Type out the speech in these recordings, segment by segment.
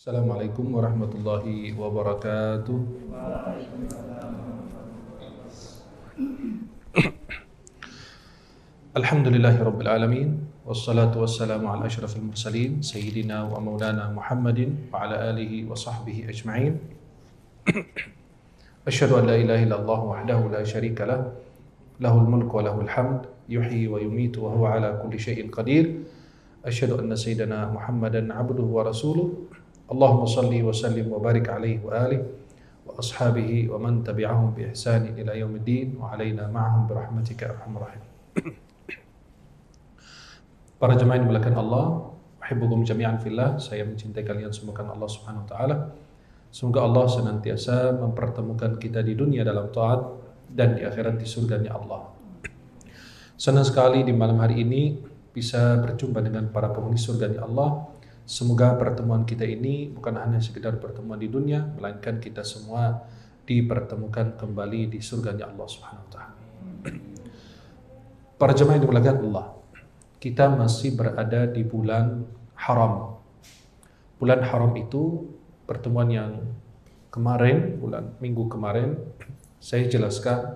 السلام عليكم ورحمة الله وبركاته الحمد لله رب العالمين والصلاة والسلام على أشرف المرسلين سيدنا ومولانا محمد وعلى آله وصحبه أجمعين أشهد أن لا إله إلا الله وحده لا شريك له له الملك وله الحمد يحيي ويميت وهو على كل شيء قدير أشهد أن سيدنا محمدا عبده ورسوله Allahumma salli wa sallim wa barik alaihi wa alihi wa ashabihi wa man tabi'ahum bi ihsani ila yaumiddin wa alayna ma'ahum bi rahmatika ya rahim. Para jemaah yang dimuliakan Allah, uhibbukum jami'an fillah, saya mencintai kalian semua karena Allah Subhanahu wa taala. Semoga Allah senantiasa mempertemukan kita di dunia dalam taat dan di akhirat di surganya Allah. Senang sekali di malam hari ini bisa berjumpa dengan para penghuni surganya Allah Semoga pertemuan kita ini bukan hanya sekedar pertemuan di dunia, melainkan kita semua dipertemukan kembali di surganya Allah Subhanahu wa taala. Para jemaah yang dimuliakan Allah, kita masih berada di bulan haram. Bulan haram itu pertemuan yang kemarin, bulan minggu kemarin, saya jelaskan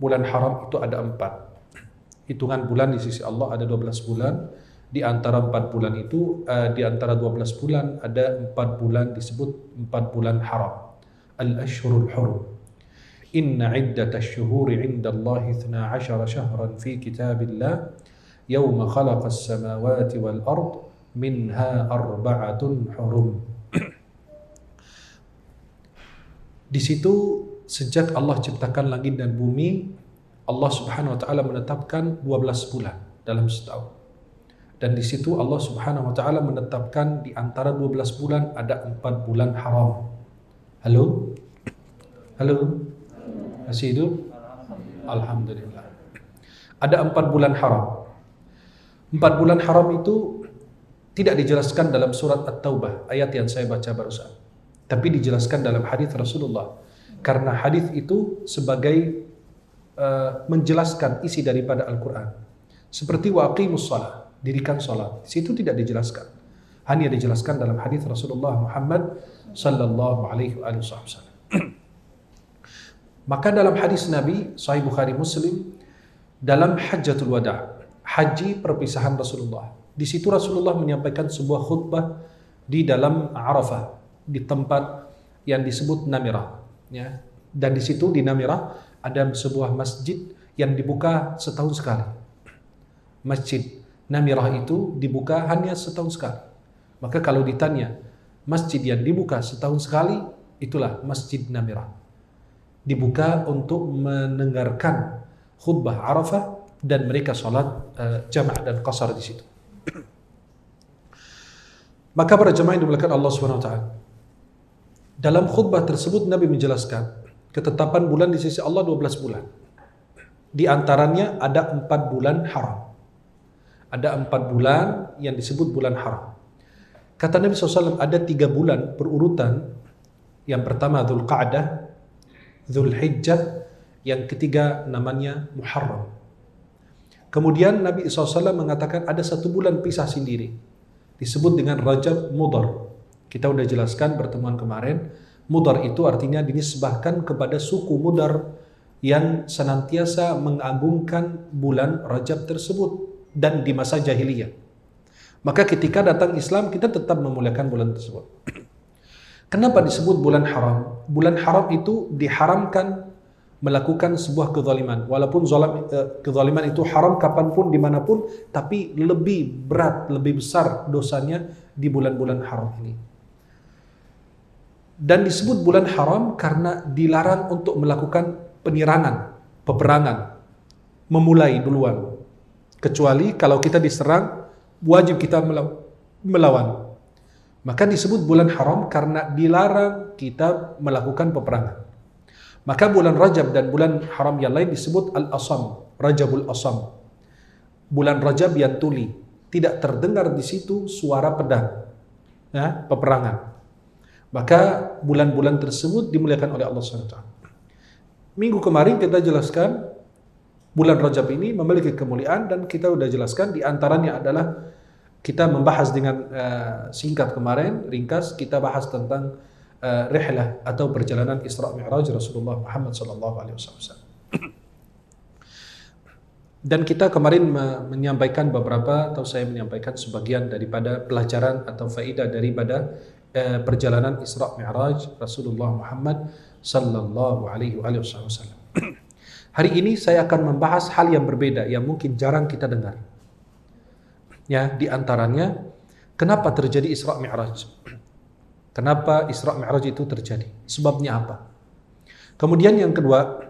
bulan haram itu ada empat. Hitungan bulan di sisi Allah ada 12 bulan, di antara empat bulan itu uh, di antara 12 bulan ada empat bulan disebut empat bulan haram al-ashhurul hurum inna iddat asy-syuhuri 'inda Allah 12 syahran fi kitabillah yawma khalaqa as-samawati wal ard minha arba'atun hurum Di situ sejak Allah ciptakan langit dan bumi Allah Subhanahu wa taala menetapkan 12 bulan dalam setahun dan di situ Allah Subhanahu wa taala menetapkan di antara 12 bulan ada 4 bulan haram. Halo? Halo? Masih hidup? Alhamdulillah. Ada 4 bulan haram. 4 bulan haram itu tidak dijelaskan dalam surat At-Taubah ayat yang saya baca barusan. Tapi dijelaskan dalam hadis Rasulullah. Karena hadis itu sebagai uh, menjelaskan isi daripada Al-Qur'an. Seperti waqimus shalah dirikan sholat. Di situ tidak dijelaskan. Hanya dijelaskan dalam hadis Rasulullah Muhammad sallallahu alaihi wasallam. Maka dalam hadis Nabi Sahih Bukhari Muslim dalam Hajjatul Wada, haji perpisahan Rasulullah. Di situ Rasulullah menyampaikan sebuah khutbah di dalam Arafah, di tempat yang disebut Namira ya. Dan di situ di Namira ada sebuah masjid yang dibuka setahun sekali. Masjid Namirah itu dibuka hanya setahun sekali. Maka kalau ditanya, masjid yang dibuka setahun sekali, itulah Masjid Namirah. Dibuka untuk mendengarkan khutbah Arafah dan mereka sholat uh, jamaah dan qasar di situ. Maka para jemaah yang dimulakan Allah swt Dalam khutbah tersebut Nabi menjelaskan ketetapan bulan di sisi Allah 12 bulan. Di antaranya ada 4 bulan haram. Ada empat bulan yang disebut bulan haram. Kata Nabi SAW ada tiga bulan berurutan. Yang pertama Dhul Qa'dah, Dhul Hijjah, yang ketiga namanya Muharram. Kemudian Nabi SAW mengatakan ada satu bulan pisah sendiri. Disebut dengan Rajab Mudar. Kita sudah jelaskan pertemuan kemarin. Mudar itu artinya dinisbahkan kepada suku Mudar yang senantiasa mengagungkan bulan Rajab tersebut dan di masa jahiliyah. Maka ketika datang Islam kita tetap memuliakan bulan tersebut. Kenapa disebut bulan haram? Bulan haram itu diharamkan melakukan sebuah kezaliman. Walaupun zolam, eh, kezaliman itu haram kapanpun, dimanapun, tapi lebih berat, lebih besar dosanya di bulan-bulan haram ini. Dan disebut bulan haram karena dilarang untuk melakukan penyerangan, peperangan, memulai duluan. Kecuali kalau kita diserang, wajib kita melawan. Maka disebut bulan haram karena dilarang kita melakukan peperangan. Maka bulan Rajab dan bulan haram yang lain disebut Al-Asam, Rajabul Asam. Bulan Rajab yang tuli, tidak terdengar di situ suara pedang, ya, peperangan. Maka bulan-bulan tersebut dimuliakan oleh Allah SWT. Minggu kemarin kita jelaskan bulan Rajab ini memiliki kemuliaan dan kita sudah jelaskan di antaranya adalah kita membahas dengan uh, singkat kemarin ringkas kita bahas tentang uh, rihlah atau perjalanan Isra Mi'raj Rasulullah Muhammad sallallahu alaihi wasallam. Dan kita kemarin menyampaikan beberapa atau saya menyampaikan sebagian daripada pelajaran atau faedah daripada uh, perjalanan Isra Mi'raj Rasulullah Muhammad sallallahu alaihi wasallam. Hari ini saya akan membahas hal yang berbeda yang mungkin jarang kita dengar. Ya, di antaranya kenapa terjadi Isra Mi'raj? Kenapa Isra Mi'raj itu terjadi? Sebabnya apa? Kemudian yang kedua,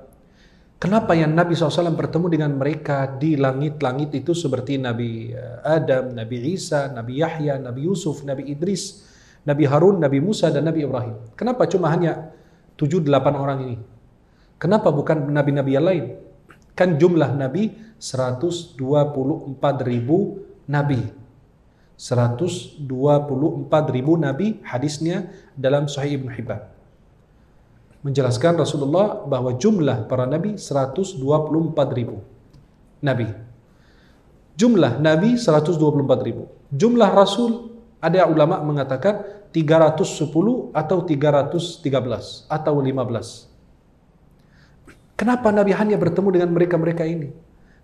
kenapa yang Nabi SAW bertemu dengan mereka di langit-langit itu seperti Nabi eh, Adam, Nabi Isa, Nabi Yahya, Nabi Yusuf, Nabi Idris, Nabi Harun, Nabi Musa, dan Nabi Ibrahim. Kenapa cuma hanya 7-8 orang ini? Kenapa bukan nabi-nabi yang lain? Kan jumlah nabi 124 ribu nabi. 124 ribu nabi hadisnya dalam Sahih Ibn Hibban. Menjelaskan Rasulullah bahwa jumlah para nabi 124 ribu nabi. Jumlah nabi 124 ribu. Jumlah rasul ada ulama mengatakan 310 atau 313 atau 15. Kenapa Nabi hanya bertemu dengan mereka-mereka ini?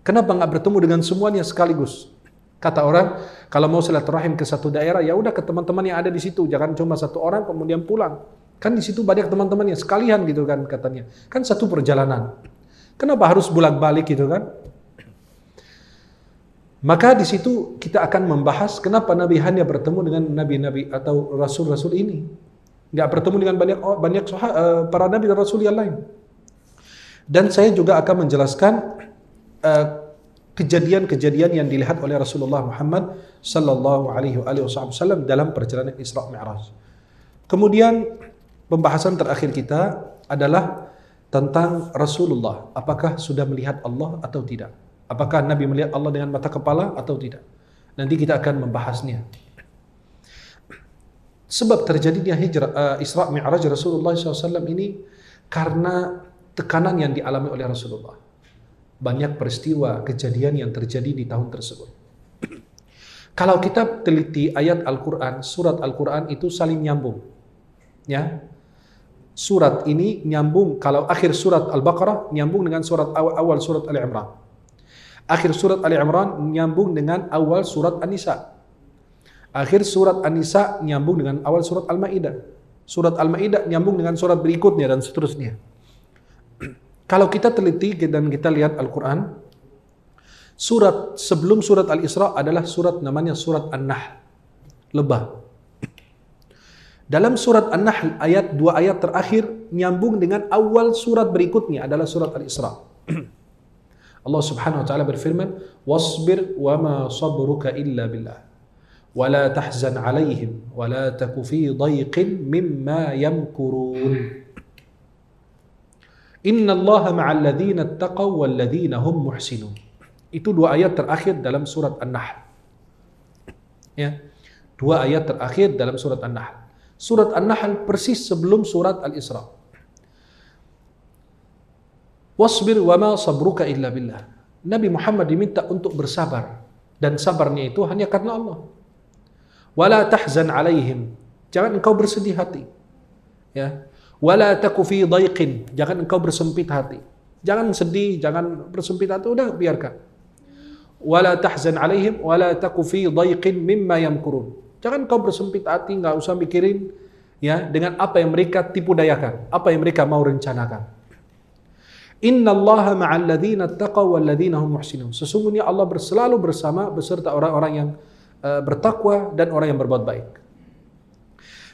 Kenapa nggak bertemu dengan semuanya sekaligus? Kata orang, kalau mau silaturahim ke satu daerah, ya udah ke teman-teman yang ada di situ. Jangan cuma satu orang kemudian pulang. Kan di situ banyak teman teman yang sekalian gitu kan katanya. Kan satu perjalanan. Kenapa harus bolak-balik gitu kan? Maka di situ kita akan membahas kenapa Nabi hanya bertemu dengan nabi-nabi atau rasul-rasul ini. Nggak bertemu dengan banyak oh, banyak eh, para nabi dan rasul yang lain. Dan saya juga akan menjelaskan eh, kejadian-kejadian uh, yang dilihat oleh Rasulullah Muhammad Sallallahu Alaihi Wasallam dalam perjalanan Isra Mi'raj. Kemudian pembahasan terakhir kita adalah tentang Rasulullah. Apakah sudah melihat Allah atau tidak? Apakah Nabi melihat Allah dengan mata kepala atau tidak? Nanti kita akan membahasnya. Sebab terjadinya hijrah uh, Isra Mi'raj Rasulullah SAW ini karena tekanan yang dialami oleh Rasulullah. Banyak peristiwa kejadian yang terjadi di tahun tersebut. Kalau kita teliti ayat Al-Quran, surat Al-Quran itu saling nyambung. Ya, Surat ini nyambung, kalau akhir surat Al-Baqarah nyambung dengan surat awal, awal surat Ali Imran. Akhir surat Ali Imran nyambung dengan awal surat An-Nisa. Akhir surat An-Nisa nyambung dengan awal surat Al-Ma'idah. Surat Al-Ma'idah nyambung dengan surat berikutnya dan seterusnya. Kalau kita teliti dan kita lihat Al-Quran, surat sebelum surat Al-Isra adalah surat namanya surat An-Nahl, lebah. Dalam surat An-Nahl ayat dua ayat terakhir nyambung dengan awal surat berikutnya adalah surat Al-Isra. Allah Subhanahu wa taala berfirman, "Wasbir wa ma sabruka illa billah." ولا تحزن عليهم ولا تك في ضيق مما يمكرون Inna Allah ma'alladzina taqaw walladzina hum muhsinun. Itu dua ayat terakhir dalam surat An-Nahl. Ya. Dua ayat terakhir dalam surat An-Nahl. Surat An-Nahl persis sebelum surat Al-Isra. Wasbir wa ma sabruka illa billah. Nabi Muhammad diminta untuk bersabar dan sabarnya itu hanya karena Allah. Wala tahzan alaihim. Jangan engkau bersedih hati. Ya, wala takufi daiqin Jangan engkau bersempit hati. Jangan sedih, jangan bersempit hati, udah biarkan. Wala tahzan alaihim wala takufi daiqin mimma yamkurun. Jangan kau bersempit hati, nggak usah mikirin ya dengan apa yang mereka tipu dayakan, apa yang mereka mau rencanakan. Inna Allah ma'al ladzina taqaw wal ladzina hum muhsinun. Sesungguhnya Allah selalu bersama beserta orang-orang yang uh, bertakwa dan orang yang berbuat baik.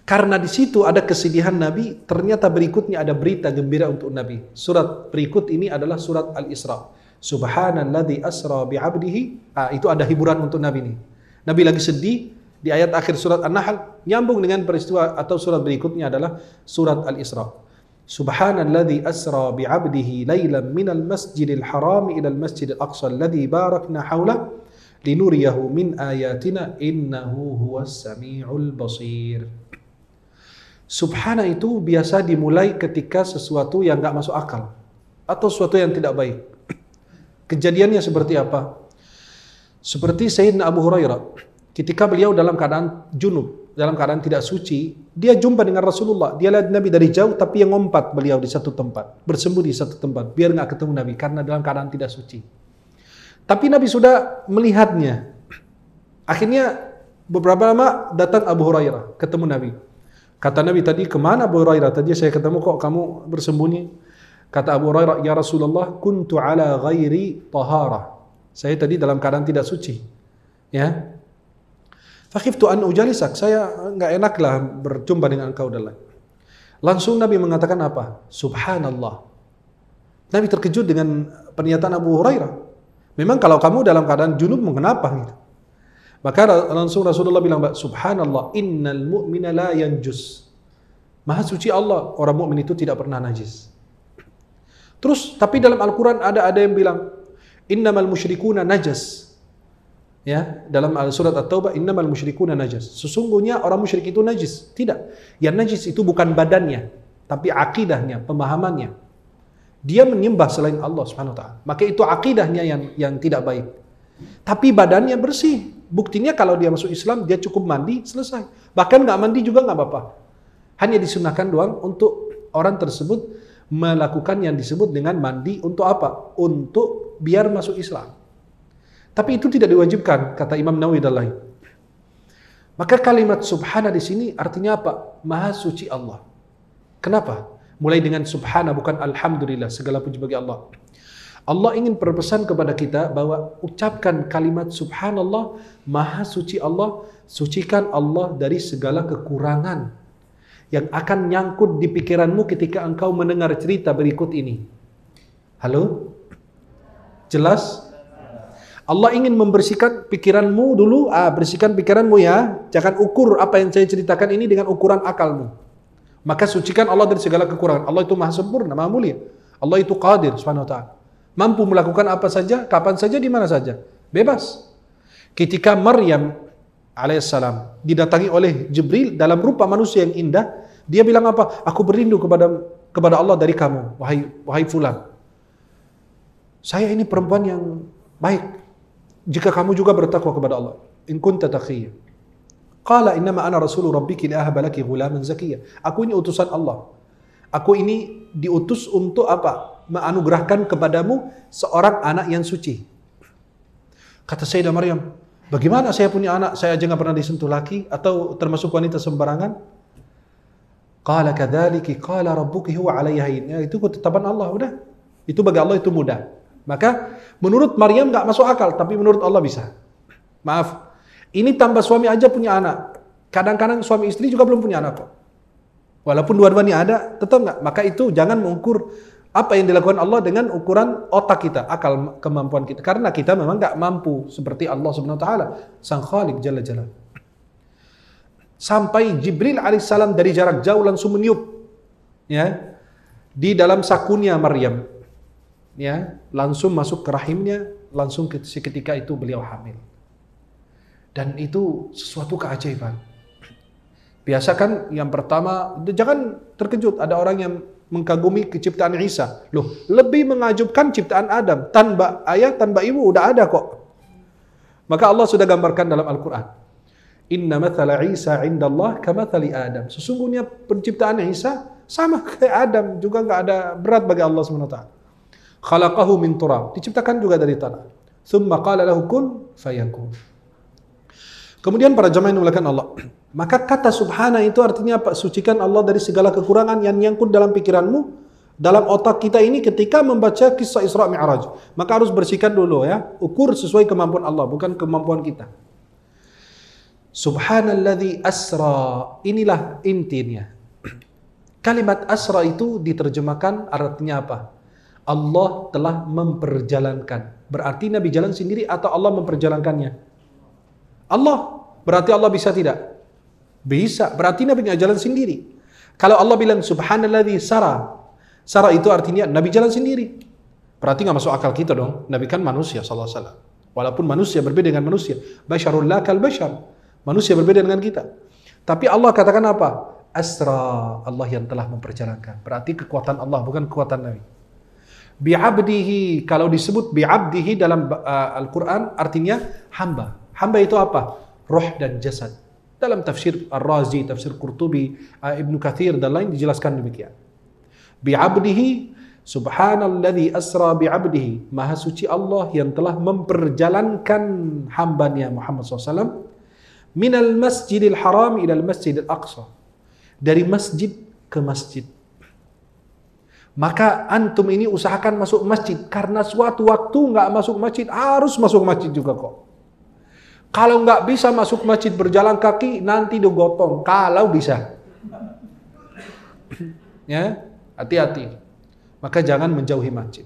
Karena di situ ada kesedihan Nabi, ternyata berikutnya ada berita gembira untuk Nabi. Surat berikut ini adalah surat Al-Isra. Subhanalladzi asra abdihi, Ah, itu ada hiburan untuk Nabi ini. Nabi lagi sedih, di ayat akhir surat An-Nahl nyambung dengan peristiwa atau surat berikutnya adalah surat Al-Isra. Subhanalladzi asra bi'abdihi lailan minal masjidil ila al masjidil aqsa alladzi barakna haula, linuriyahu min ayatina innahu huwas samiul basir. Subhana itu biasa dimulai ketika sesuatu yang nggak masuk akal atau sesuatu yang tidak baik. Kejadiannya seperti apa? Seperti Sayyidina Abu Hurairah ketika beliau dalam keadaan junub, dalam keadaan tidak suci, dia jumpa dengan Rasulullah. Dia lihat Nabi dari jauh tapi yang ngompat beliau di satu tempat, bersembunyi di satu tempat biar nggak ketemu Nabi karena dalam keadaan tidak suci. Tapi Nabi sudah melihatnya. Akhirnya beberapa lama datang Abu Hurairah ketemu Nabi. Kata Nabi tadi, kemana Abu Hurairah? Tadi saya ketemu kok kamu bersembunyi. Kata Abu Hurairah, Ya Rasulullah, kuntu ala ghairi tahara. Saya tadi dalam keadaan tidak suci. Ya. Fakiftu an ujalisak. Saya nggak enaklah berjumpa dengan engkau dalam. Langsung Nabi mengatakan apa? Subhanallah. Nabi terkejut dengan pernyataan Abu Hurairah. Memang kalau kamu dalam keadaan junub, mengenapa Gitu. Maka langsung Rasulullah bilang, Subhanallah, innal mu'mina la yanjus. Maha suci Allah, orang mukmin itu tidak pernah najis. Terus, tapi dalam Al-Quran ada ada yang bilang, innamal musyrikuna najas. Ya, dalam surat At-Taubah, innamal musyrikuna najas. Sesungguhnya orang musyrik itu najis. Tidak. Yang najis itu bukan badannya, tapi akidahnya, pemahamannya. Dia menyembah selain Allah Subhanahu wa taala. Maka itu akidahnya yang yang tidak baik. Tapi badannya bersih, Buktinya kalau dia masuk Islam, dia cukup mandi, selesai. Bahkan nggak mandi juga nggak apa-apa. Hanya disunahkan doang untuk orang tersebut melakukan yang disebut dengan mandi untuk apa? Untuk biar masuk Islam. Tapi itu tidak diwajibkan, kata Imam Nawawi dan lain. Maka kalimat subhana di sini artinya apa? Maha suci Allah. Kenapa? Mulai dengan subhana bukan alhamdulillah, segala puji bagi Allah. Allah ingin berpesan kepada kita bahwa ucapkan kalimat subhanallah, maha suci Allah, sucikan Allah dari segala kekurangan yang akan nyangkut di pikiranmu ketika engkau mendengar cerita berikut ini. Halo? Jelas? Allah ingin membersihkan pikiranmu dulu, ah, bersihkan pikiranmu ya. Jangan ukur apa yang saya ceritakan ini dengan ukuran akalmu. Maka sucikan Allah dari segala kekurangan. Allah itu maha sempurna, maha mulia. Allah itu qadir, subhanahu wa ta'ala. Mampu melakukan apa saja, kapan saja, di mana saja. Bebas. Ketika Maryam alaihissalam didatangi oleh Jibril dalam rupa manusia yang indah, dia bilang apa? Aku berlindung kepada kepada Allah dari kamu, wahai wahai fulan. Saya ini perempuan yang baik. Jika kamu juga bertakwa kepada Allah, in kunta taqiyya. Qala innama ana rasulu rabbiki li ahaba laki ghulaman zakiyya. Aku ini utusan Allah. Aku ini diutus untuk apa? menganugerahkan kepadamu seorang anak yang suci. Kata Sayyidah Maryam, bagaimana saya punya anak, saya aja nggak pernah disentuh laki atau termasuk wanita sembarangan? Qala kadhaliki qala rabbuki huwa alayhi ya, itu ketetapan Allah udah. Itu bagi Allah itu mudah. Maka menurut Maryam nggak masuk akal, tapi menurut Allah bisa. Maaf, ini tambah suami aja punya anak. Kadang-kadang suami istri juga belum punya anak kok. Walaupun dua-duanya ada, tetap nggak. Maka itu jangan mengukur apa yang dilakukan Allah dengan ukuran otak kita, akal kemampuan kita. Karena kita memang nggak mampu seperti Allah Subhanahu taala, Sang Khalik Jalla Jalla. Sampai Jibril alaihissalam dari jarak jauh langsung meniup ya di dalam sakunya Maryam. Ya, langsung masuk ke rahimnya, langsung seketika itu beliau hamil. Dan itu sesuatu keajaiban. Biasa kan yang pertama, jangan terkejut ada orang yang mengkagumi ciptaan Isa. Loh, lebih mengajubkan ciptaan Adam. Tanpa ayah, tanpa ibu udah ada kok. Maka Allah sudah gambarkan dalam Al-Quran. Inna mathala Isa inda Allah kamathali Adam. Sesungguhnya penciptaan Isa sama kayak Adam. Juga nggak ada berat bagi Allah SWT. Khalaqahu min turab. Diciptakan juga dari tanah. Thumma qala lahu kun fayakun. Kemudian para jamaah yang Allah. Maka kata subhana itu artinya apa? Sucikan Allah dari segala kekurangan yang nyangkut dalam pikiranmu, dalam otak kita ini ketika membaca kisah Isra Mi'raj. Maka harus bersihkan dulu ya. Ukur sesuai kemampuan Allah, bukan kemampuan kita. Subhanalladzi asra. Inilah intinya. Kalimat asra itu diterjemahkan artinya apa? Allah telah memperjalankan. Berarti Nabi jalan sendiri atau Allah memperjalankannya? Allah. Berarti Allah bisa tidak? Bisa. Berarti Nabi nggak jalan sendiri. Kalau Allah bilang subhanallah di sara, sara itu artinya Nabi jalan sendiri. Berarti nggak masuk akal kita dong. Nabi kan manusia, alaihi salah. Walaupun manusia berbeda dengan manusia. Basyarul lakal basyar. Manusia berbeda dengan kita. Tapi Allah katakan apa? Asra Allah yang telah memperjalankan. Berarti kekuatan Allah bukan kekuatan Nabi. Bi'abdihi kalau disebut bi'abdihi dalam uh, Al-Qur'an artinya hamba. Hamba itu apa? Roh dan jasad. Dalam tafsir Ar-Razi, tafsir Qurtubi, uh, Ibnu Kathir dan lain dijelaskan demikian. Bi'abdihi Subhanalladzi asra bi'abdihi. Maha suci Allah yang telah memperjalankan hambanya Muhammad SAW. Minal masjidil haram ilal masjidil aqsa. Dari masjid ke masjid. Maka antum ini usahakan masuk masjid. Karena suatu waktu nggak masuk masjid, harus masuk masjid juga kok. Kalau nggak bisa masuk masjid berjalan kaki, nanti digotong. Kalau bisa. ya, hati-hati. Maka jangan menjauhi masjid.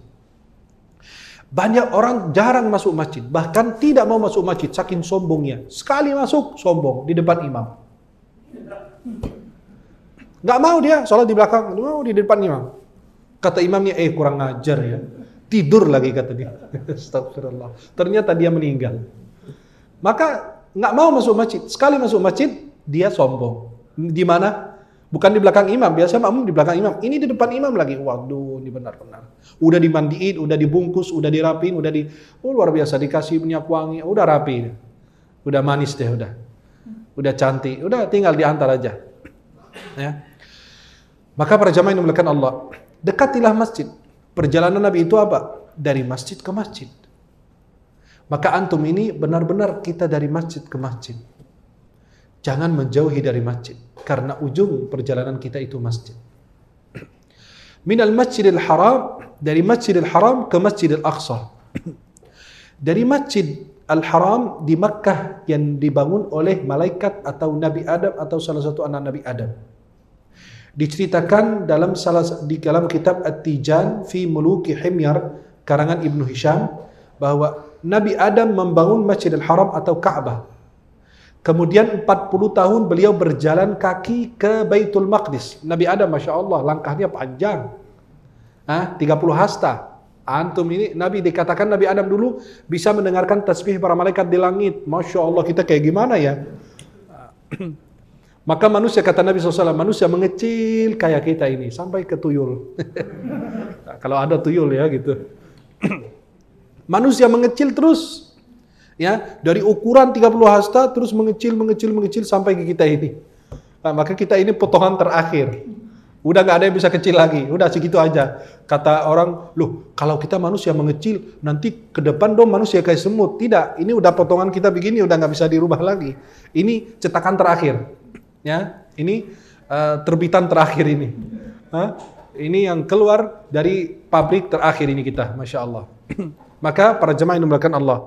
Banyak orang jarang masuk masjid, bahkan tidak mau masuk masjid, saking sombongnya. Sekali masuk, sombong di depan imam. Nggak mau dia sholat di belakang, mau di depan imam. Kata imamnya, eh kurang ajar ya. Tidur lagi kata dia. Astagfirullah. Ternyata dia meninggal. Maka nggak mau masuk masjid. Sekali masuk masjid, dia sombong. Di mana? Bukan di belakang imam. Biasanya makmum di belakang imam. Ini di depan imam lagi. Waduh, ini benar-benar. Udah dimandiin, udah dibungkus, udah dirapin, udah di... Oh, luar biasa. Dikasih minyak wangi. Udah rapi. Udah manis deh, udah. Udah cantik. Udah tinggal diantar aja. Ya. Maka para jamaah yang dimuliakan Allah, dekatilah masjid. Perjalanan Nabi itu apa? Dari masjid ke masjid. Maka antum ini benar-benar kita dari masjid ke masjid. Jangan menjauhi dari masjid. Karena ujung perjalanan kita itu masjid. Min Minal masjidil haram, dari masjidil haram ke masjidil aqsa. Dari masjid Al-Haram di Makkah yang dibangun oleh malaikat atau Nabi Adam atau salah satu anak Nabi Adam. Diceritakan dalam salah di dalam kitab At-Tijan fi Muluki Himyar karangan Ibnu Hisham bahwa Nabi Adam membangun Masjidil Haram atau Ka'bah. Kemudian 40 tahun beliau berjalan kaki ke Baitul Maqdis. Nabi Adam, Masya Allah, langkahnya panjang. Hah? 30 hasta. Antum ini, Nabi dikatakan Nabi Adam dulu bisa mendengarkan tasbih para malaikat di langit. Masya Allah, kita kayak gimana ya? Maka manusia, kata Nabi SAW, manusia mengecil kayak kita ini, sampai ke tuyul. kalau ada tuyul ya gitu. Manusia mengecil terus. Ya, dari ukuran 30 hasta terus mengecil, mengecil, mengecil sampai ke kita ini. Nah, maka kita ini potongan terakhir. Udah nggak ada yang bisa kecil lagi. Udah segitu aja. Kata orang, loh kalau kita manusia mengecil, nanti ke depan dong manusia kayak semut. Tidak, ini udah potongan kita begini, udah nggak bisa dirubah lagi. Ini cetakan terakhir. Ya, ini uh, terbitan terakhir ini. Hah? Ini yang keluar dari pabrik terakhir ini kita, masya Allah. Maka para jemaah yang dimulakan Allah.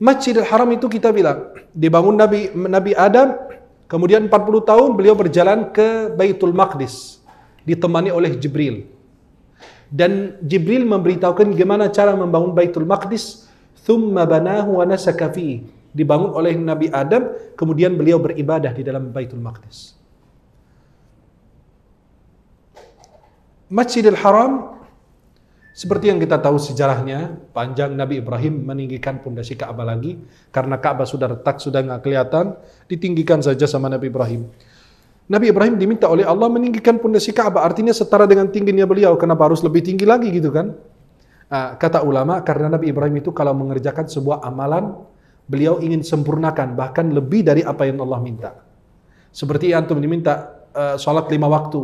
Masjidil Haram itu kita bilang dibangun Nabi Nabi Adam, kemudian 40 tahun beliau berjalan ke Baitul Maqdis ditemani oleh Jibril. Dan Jibril memberitahukan gimana cara membangun Baitul Maqdis, thumma banahu wa nasaka Dibangun oleh Nabi Adam, kemudian beliau beribadah di dalam Baitul Maqdis. Masjidil Haram seperti yang kita tahu sejarahnya, panjang Nabi Ibrahim meninggikan pondasi Ka'bah lagi karena Ka'bah sudah retak, sudah nggak kelihatan, ditinggikan saja sama Nabi Ibrahim. Nabi Ibrahim diminta oleh Allah meninggikan pondasi Ka'bah, artinya setara dengan tingginya beliau. Kenapa harus lebih tinggi lagi gitu kan? Ah, kata ulama, karena Nabi Ibrahim itu kalau mengerjakan sebuah amalan, beliau ingin sempurnakan, bahkan lebih dari apa yang Allah minta. Seperti yang antum diminta uh, sholat lima waktu,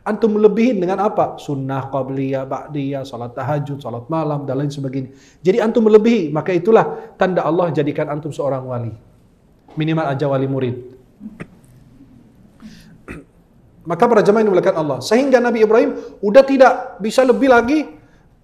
Antum melebihin dengan apa? Sunnah qabliyah, ba'diyah, salat tahajud, salat malam, dan lain sebagainya. Jadi antum melebihi, maka itulah tanda Allah jadikan antum seorang wali. Minimal aja wali murid. Maka para jemaah ini Allah. Sehingga Nabi Ibrahim sudah tidak bisa lebih lagi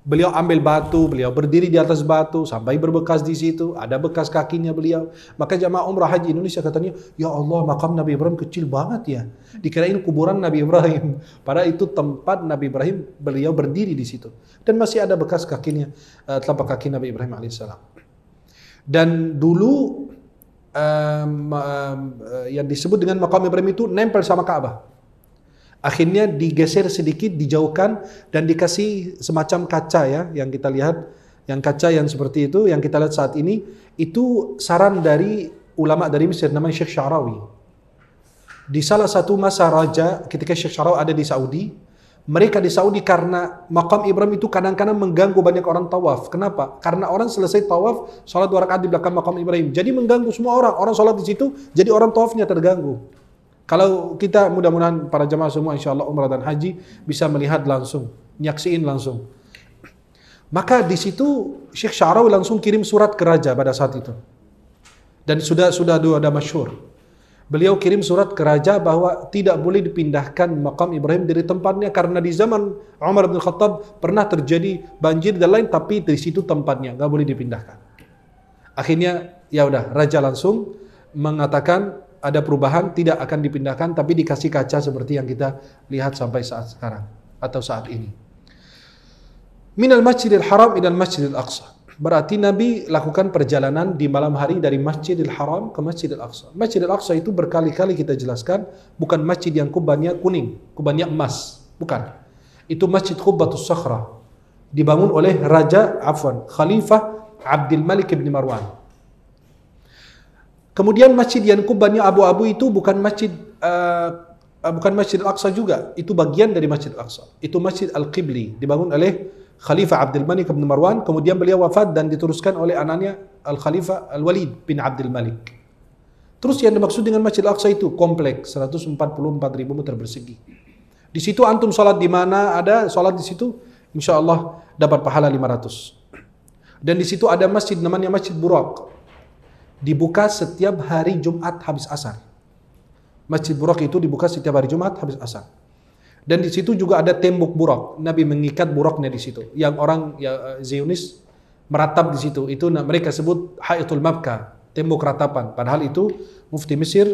Beliau ambil batu, beliau berdiri di atas batu sampai berbekas di situ, ada bekas kakinya beliau. Maka jamaah umrah haji Indonesia katanya, "Ya Allah, makam Nabi Ibrahim kecil banget ya." dikira ini kuburan Nabi Ibrahim. pada itu tempat Nabi Ibrahim beliau berdiri di situ. Dan masih ada bekas kakinya, uh, telapak kaki Nabi Ibrahim alaihissalam. Dan dulu um, um, yang disebut dengan makam Ibrahim itu nempel sama Ka'bah. Akhirnya digeser sedikit, dijauhkan dan dikasih semacam kaca ya yang kita lihat, yang kaca yang seperti itu yang kita lihat saat ini itu saran dari ulama dari Mesir namanya Syekh Syarawi. Di salah satu masa raja ketika Syekh Syarawi ada di Saudi, mereka di Saudi karena makam Ibrahim itu kadang-kadang mengganggu banyak orang tawaf. Kenapa? Karena orang selesai tawaf, sholat dua rakaat di belakang makam Ibrahim. Jadi mengganggu semua orang. Orang sholat di situ, jadi orang tawafnya terganggu. Kalau kita mudah-mudahan para jemaah semua insya Allah umrah dan haji bisa melihat langsung, nyaksiin langsung. Maka di situ Syekh Syarawi langsung kirim surat ke raja pada saat itu. Dan sudah sudah ada masyur, Beliau kirim surat ke raja bahwa tidak boleh dipindahkan makam Ibrahim dari tempatnya karena di zaman Umar bin Khattab pernah terjadi banjir dan lain tapi di situ tempatnya nggak boleh dipindahkan. Akhirnya ya udah raja langsung mengatakan ada perubahan tidak akan dipindahkan tapi dikasih kaca seperti yang kita lihat sampai saat sekarang atau saat ini. Minal Masjidil Haram ila Masjidil Aqsa. Berarti Nabi lakukan perjalanan di malam hari dari Masjidil Haram ke Masjidil Aqsa. Masjidil Aqsa itu berkali-kali kita jelaskan bukan masjid yang kubannya kuning, kubannya emas, bukan. Itu Masjid Qubbatus Sakhra dibangun oleh Raja Afwan, Khalifah Abdul Malik bin Marwan Kemudian masjid yang kubanya abu-abu itu bukan masjid uh, bukan masjid Al-Aqsa juga. Itu bagian dari masjid Al-Aqsa. Itu masjid Al-Qibli dibangun oleh Khalifah Abdul Malik bin Marwan. Kemudian beliau wafat dan diteruskan oleh anaknya Al-Khalifah Al-Walid bin Abdul Malik. Terus yang dimaksud dengan Masjid Al-Aqsa itu kompleks 144 ribu meter persegi. Di situ antum sholat di mana ada sholat di situ, insya Allah dapat pahala 500. Dan di situ ada masjid namanya Masjid Burak dibuka setiap hari Jumat habis asar. Masjid Burak itu dibuka setiap hari Jumat habis asar. Dan di situ juga ada tembok burak Nabi mengikat buraknya di situ. Yang orang ya, Zionis meratap di situ. Itu mereka sebut Haitul Mabka, tembok ratapan. Padahal itu Mufti Mesir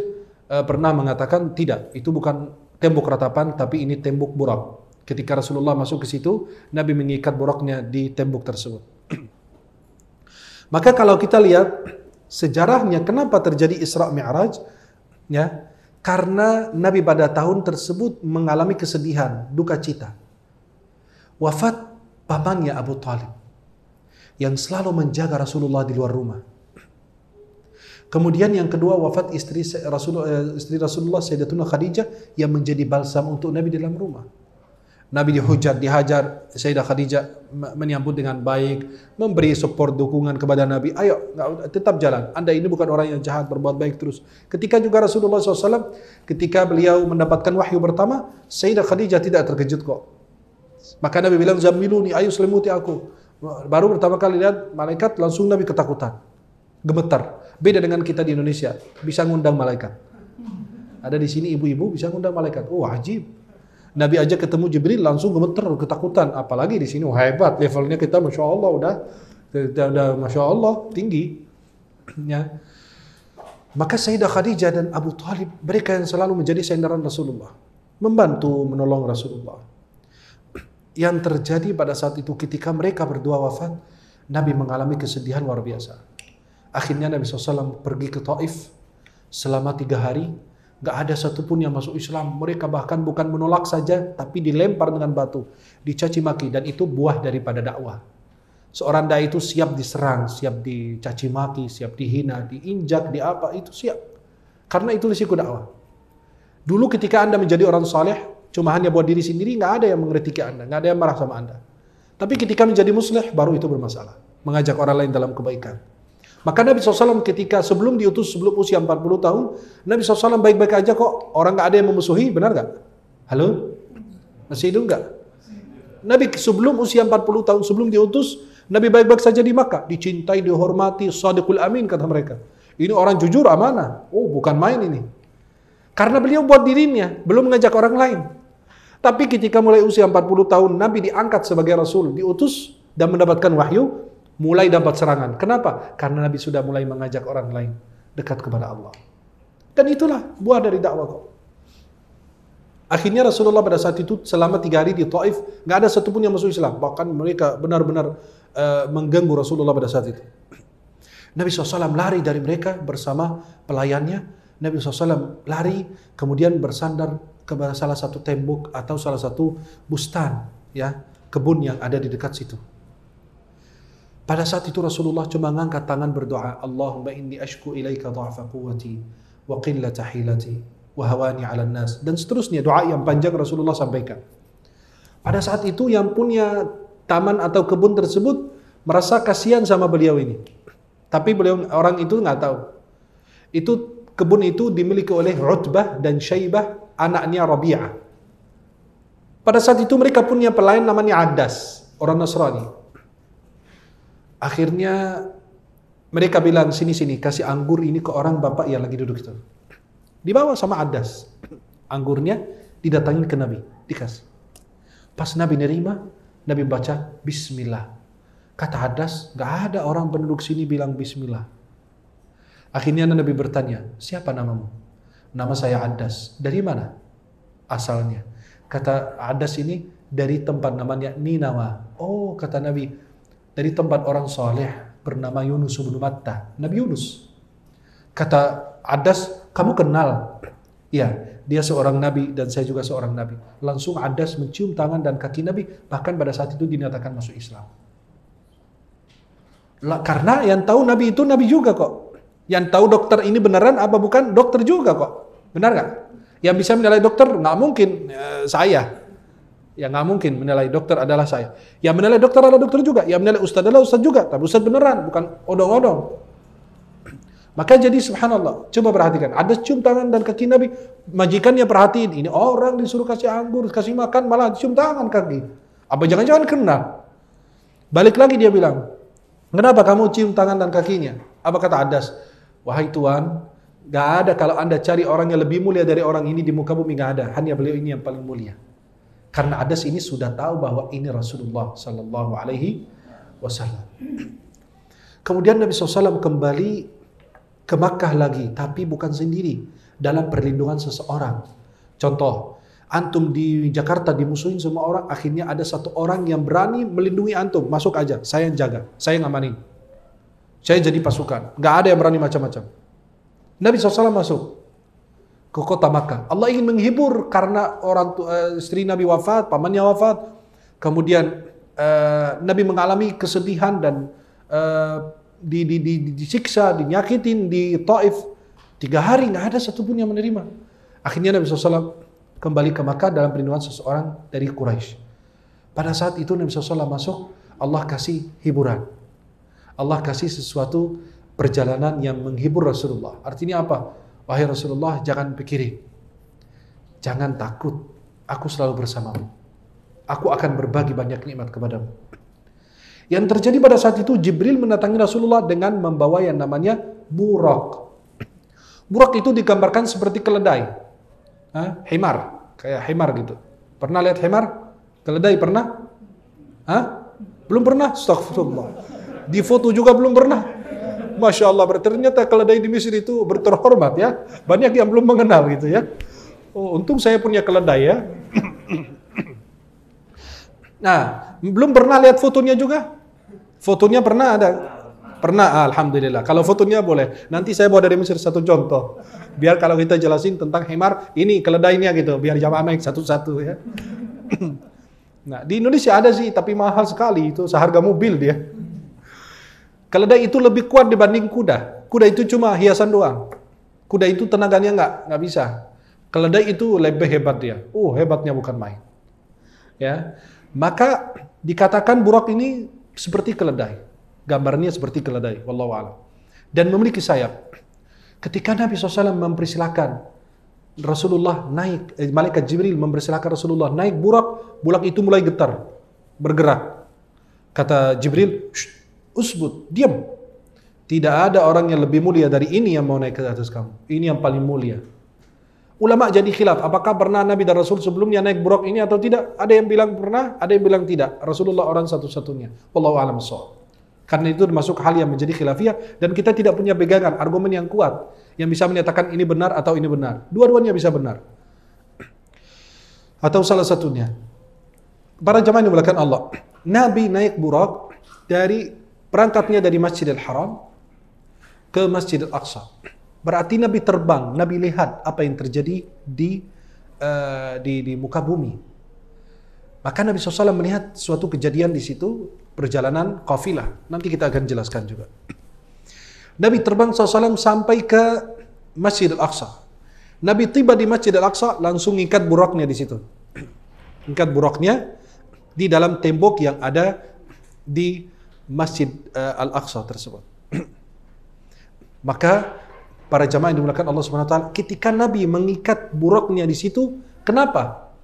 eh, pernah mengatakan tidak, itu bukan tembok ratapan tapi ini tembok burak. Ketika Rasulullah masuk ke situ, Nabi mengikat buraknya di tembok tersebut. Maka kalau kita lihat sejarahnya kenapa terjadi Isra Mi'raj ya karena Nabi pada tahun tersebut mengalami kesedihan duka cita wafat pamannya Abu Talib yang selalu menjaga Rasulullah di luar rumah kemudian yang kedua wafat istri Rasulullah, eh, istri Rasulullah Sayyidatuna Khadijah yang menjadi balsam untuk Nabi di dalam rumah Nabi dihujat, dihajar, Sayyidah Khadijah menyambut dengan baik, memberi support dukungan kepada Nabi. Ayo, tetap jalan. Anda ini bukan orang yang jahat, berbuat baik terus. Ketika juga Rasulullah SAW, ketika beliau mendapatkan wahyu pertama, Sayyidah Khadijah tidak terkejut kok. Maka Nabi bilang, Zamiluni, ayo selimuti aku. Baru pertama kali lihat malaikat, langsung Nabi ketakutan. Gemetar. Beda dengan kita di Indonesia, bisa ngundang malaikat. Ada di sini ibu-ibu bisa ngundang malaikat. Oh, wajib. Nabi aja ketemu Jibril langsung gemeter ketakutan. Apalagi di sini oh, hebat levelnya kita masya Allah udah udah, udah masya Allah tinggi. Ya. Maka Sayyidah Khadijah dan Abu Talib mereka yang selalu menjadi sandaran Rasulullah, membantu menolong Rasulullah. Yang terjadi pada saat itu ketika mereka berdua wafat, Nabi mengalami kesedihan luar biasa. Akhirnya Nabi SAW pergi ke Taif selama tiga hari Gak ada satupun yang masuk Islam. Mereka bahkan bukan menolak saja, tapi dilempar dengan batu, dicaci maki, dan itu buah daripada dakwah. Seorang dai itu siap diserang, siap dicaci maki, siap dihina, diinjak, di apa itu siap. Karena itu risiko dakwah. Dulu ketika anda menjadi orang saleh, cuma hanya buat diri sendiri, nggak ada yang mengkritik anda, nggak ada yang marah sama anda. Tapi ketika menjadi muslim, baru itu bermasalah. Mengajak orang lain dalam kebaikan. Maka Nabi SAW ketika sebelum diutus sebelum usia 40 tahun, Nabi SAW baik-baik aja kok. Orang gak ada yang memusuhi, benar gak? Halo? Masih hidup nggak? Nabi sebelum usia 40 tahun, sebelum diutus, Nabi baik-baik saja di Makkah. Dicintai, dihormati, sadiqul amin, kata mereka. Ini orang jujur, amanah. Oh, bukan main ini. Karena beliau buat dirinya, belum mengajak orang lain. Tapi ketika mulai usia 40 tahun, Nabi diangkat sebagai Rasul, diutus dan mendapatkan wahyu, mulai dapat serangan. Kenapa? Karena Nabi sudah mulai mengajak orang lain dekat kepada Allah. Dan itulah buah dari dakwah kok. Akhirnya Rasulullah pada saat itu selama tiga hari di Taif nggak ada satupun yang masuk Islam. Bahkan mereka benar-benar uh, mengganggu Rasulullah pada saat itu. Nabi SAW lari dari mereka bersama pelayannya. Nabi SAW lari kemudian bersandar ke salah satu tembok atau salah satu bustan ya kebun yang ada di dekat situ. Pada saat itu Rasulullah cuma ngangkat tangan berdoa, Allahumma inni ashku ilaika dha'fa quwwati wa qillata hilati wa hawani 'ala nas dan seterusnya doa yang panjang Rasulullah sampaikan. Pada saat itu yang punya taman atau kebun tersebut merasa kasihan sama beliau ini. Tapi beliau orang itu nggak tahu. Itu kebun itu dimiliki oleh Rutbah dan Syaibah anaknya Rabi'ah. Pada saat itu mereka punya pelayan namanya Adas, orang Nasrani. Akhirnya mereka bilang sini sini kasih anggur ini ke orang bapak yang lagi duduk itu. Dibawa sama Adas. Anggurnya didatangi ke Nabi, dikasih. Pas Nabi nerima, Nabi baca Bismillah. Kata Adas, gak ada orang penduduk sini bilang Bismillah. Akhirnya Nabi bertanya, siapa namamu? Nama saya Adas. Dari mana? Asalnya. Kata Adas ini dari tempat namanya Ninawa. Oh, kata Nabi, dari tempat orang soleh bernama Yunus bin Matta. Nabi Yunus. Kata Adas, kamu kenal? Ya, dia seorang nabi dan saya juga seorang nabi. Langsung Adas mencium tangan dan kaki nabi. Bahkan pada saat itu dinyatakan masuk Islam. Lah, karena yang tahu nabi itu nabi juga kok. Yang tahu dokter ini beneran apa bukan dokter juga kok. Benar nggak? Yang bisa menilai dokter nggak mungkin e, saya. Ya nggak mungkin menilai dokter adalah saya. Ya menilai dokter adalah dokter juga. Ya menilai ustadz adalah ustadz juga. Tapi ustadz beneran, bukan odong-odong. Maka jadi subhanallah, coba perhatikan. Ada cium tangan dan kaki Nabi. Majikannya perhatiin. Ini orang disuruh kasih anggur, kasih makan, malah cium tangan kaki. Apa jangan-jangan kena? Balik lagi dia bilang, kenapa kamu cium tangan dan kakinya? Apa kata Adas? Wahai Tuhan, gak ada kalau anda cari orang yang lebih mulia dari orang ini di muka bumi, gak ada. Hanya beliau ini yang paling mulia. Karena Adas ini sudah tahu bahwa ini Rasulullah Sallallahu Alaihi Wasallam. Kemudian Nabi SAW kembali ke Makkah lagi, tapi bukan sendiri, dalam perlindungan seseorang. Contoh, antum di Jakarta dimusuhin semua orang, akhirnya ada satu orang yang berani melindungi antum, masuk aja, saya yang jaga, saya yang amanin. Saya jadi pasukan, nggak ada yang berani macam-macam. Nabi SAW masuk, ke kota Makkah. Allah ingin menghibur karena orang uh, eh, istri Nabi wafat, pamannya wafat. Kemudian uh, Nabi mengalami kesedihan dan uh, di, di, di, disiksa, dinyakitin di Taif. Tiga hari nggak ada satupun yang menerima. Akhirnya Nabi SAW kembali ke Makkah dalam perlindungan seseorang dari Quraisy. Pada saat itu Nabi SAW masuk, Allah kasih hiburan. Allah kasih sesuatu perjalanan yang menghibur Rasulullah. Artinya apa? Wahai Rasulullah, jangan pikiri, Jangan takut. Aku selalu bersamamu. Aku akan berbagi banyak nikmat kepadamu. Yang terjadi pada saat itu Jibril mendatangi Rasulullah dengan membawa yang namanya burak. Burak itu digambarkan seperti keledai. Hah? kayak himar gitu. Pernah lihat himar? Keledai pernah? Hah? Belum pernah? Astagfirullah. Di foto juga belum pernah. Masya Allah, ternyata keledai di Mesir itu berterhormat ya. Banyak yang belum mengenal gitu ya. Oh, untung saya punya keledai ya. nah, belum pernah lihat fotonya juga? Fotonya pernah ada? Pernah, ah, Alhamdulillah. Kalau fotonya boleh. Nanti saya bawa dari Mesir satu contoh. Biar kalau kita jelasin tentang himar, ini keledainya gitu. Biar jamaah naik satu-satu ya. nah, di Indonesia ada sih, tapi mahal sekali. Itu seharga mobil dia. Keledai itu lebih kuat dibanding kuda. Kuda itu cuma hiasan doang. Kuda itu tenaganya nggak nggak bisa. Keledai itu lebih hebat dia. Oh hebatnya bukan main. Ya, maka dikatakan burak ini seperti keledai. Gambarnya seperti keledai. Wallahu a'lam. Dan memiliki sayap. Ketika Nabi SAW mempersilahkan Rasulullah naik, eh, malaikat Jibril mempersilahkan Rasulullah naik burak, burak itu mulai getar, bergerak. Kata Jibril, usbut, diam. Tidak ada orang yang lebih mulia dari ini yang mau naik ke atas kamu. Ini yang paling mulia. Ulama jadi khilaf, apakah pernah Nabi dan Rasul sebelumnya naik buruk ini atau tidak? Ada yang bilang pernah, ada yang bilang tidak. Rasulullah orang satu-satunya. Wallahu alam Karena itu termasuk hal yang menjadi khilafiyah dan kita tidak punya pegangan argumen yang kuat yang bisa menyatakan ini benar atau ini benar. Dua-duanya bisa benar. Atau salah satunya. Para jamaah yang Allah, Nabi naik burak dari Perangkatnya dari Masjidil Haram ke Masjidil Aqsa. Berarti Nabi terbang, Nabi lihat apa yang terjadi di uh, di, di muka bumi. Maka Nabi SAW melihat suatu kejadian di situ, perjalanan kafilah. Nanti kita akan jelaskan juga. Nabi terbang SAW sampai ke Masjidil aqsa Nabi tiba di Masjidil aqsa langsung ikat buruknya di situ. ikat buruknya di dalam tembok yang ada di Masjid uh, Al-Aqsa tersebut. Maka para jamaah yang dimulakan Allah Subhanahu wa taala ketika Nabi mengikat buruknya di situ, kenapa?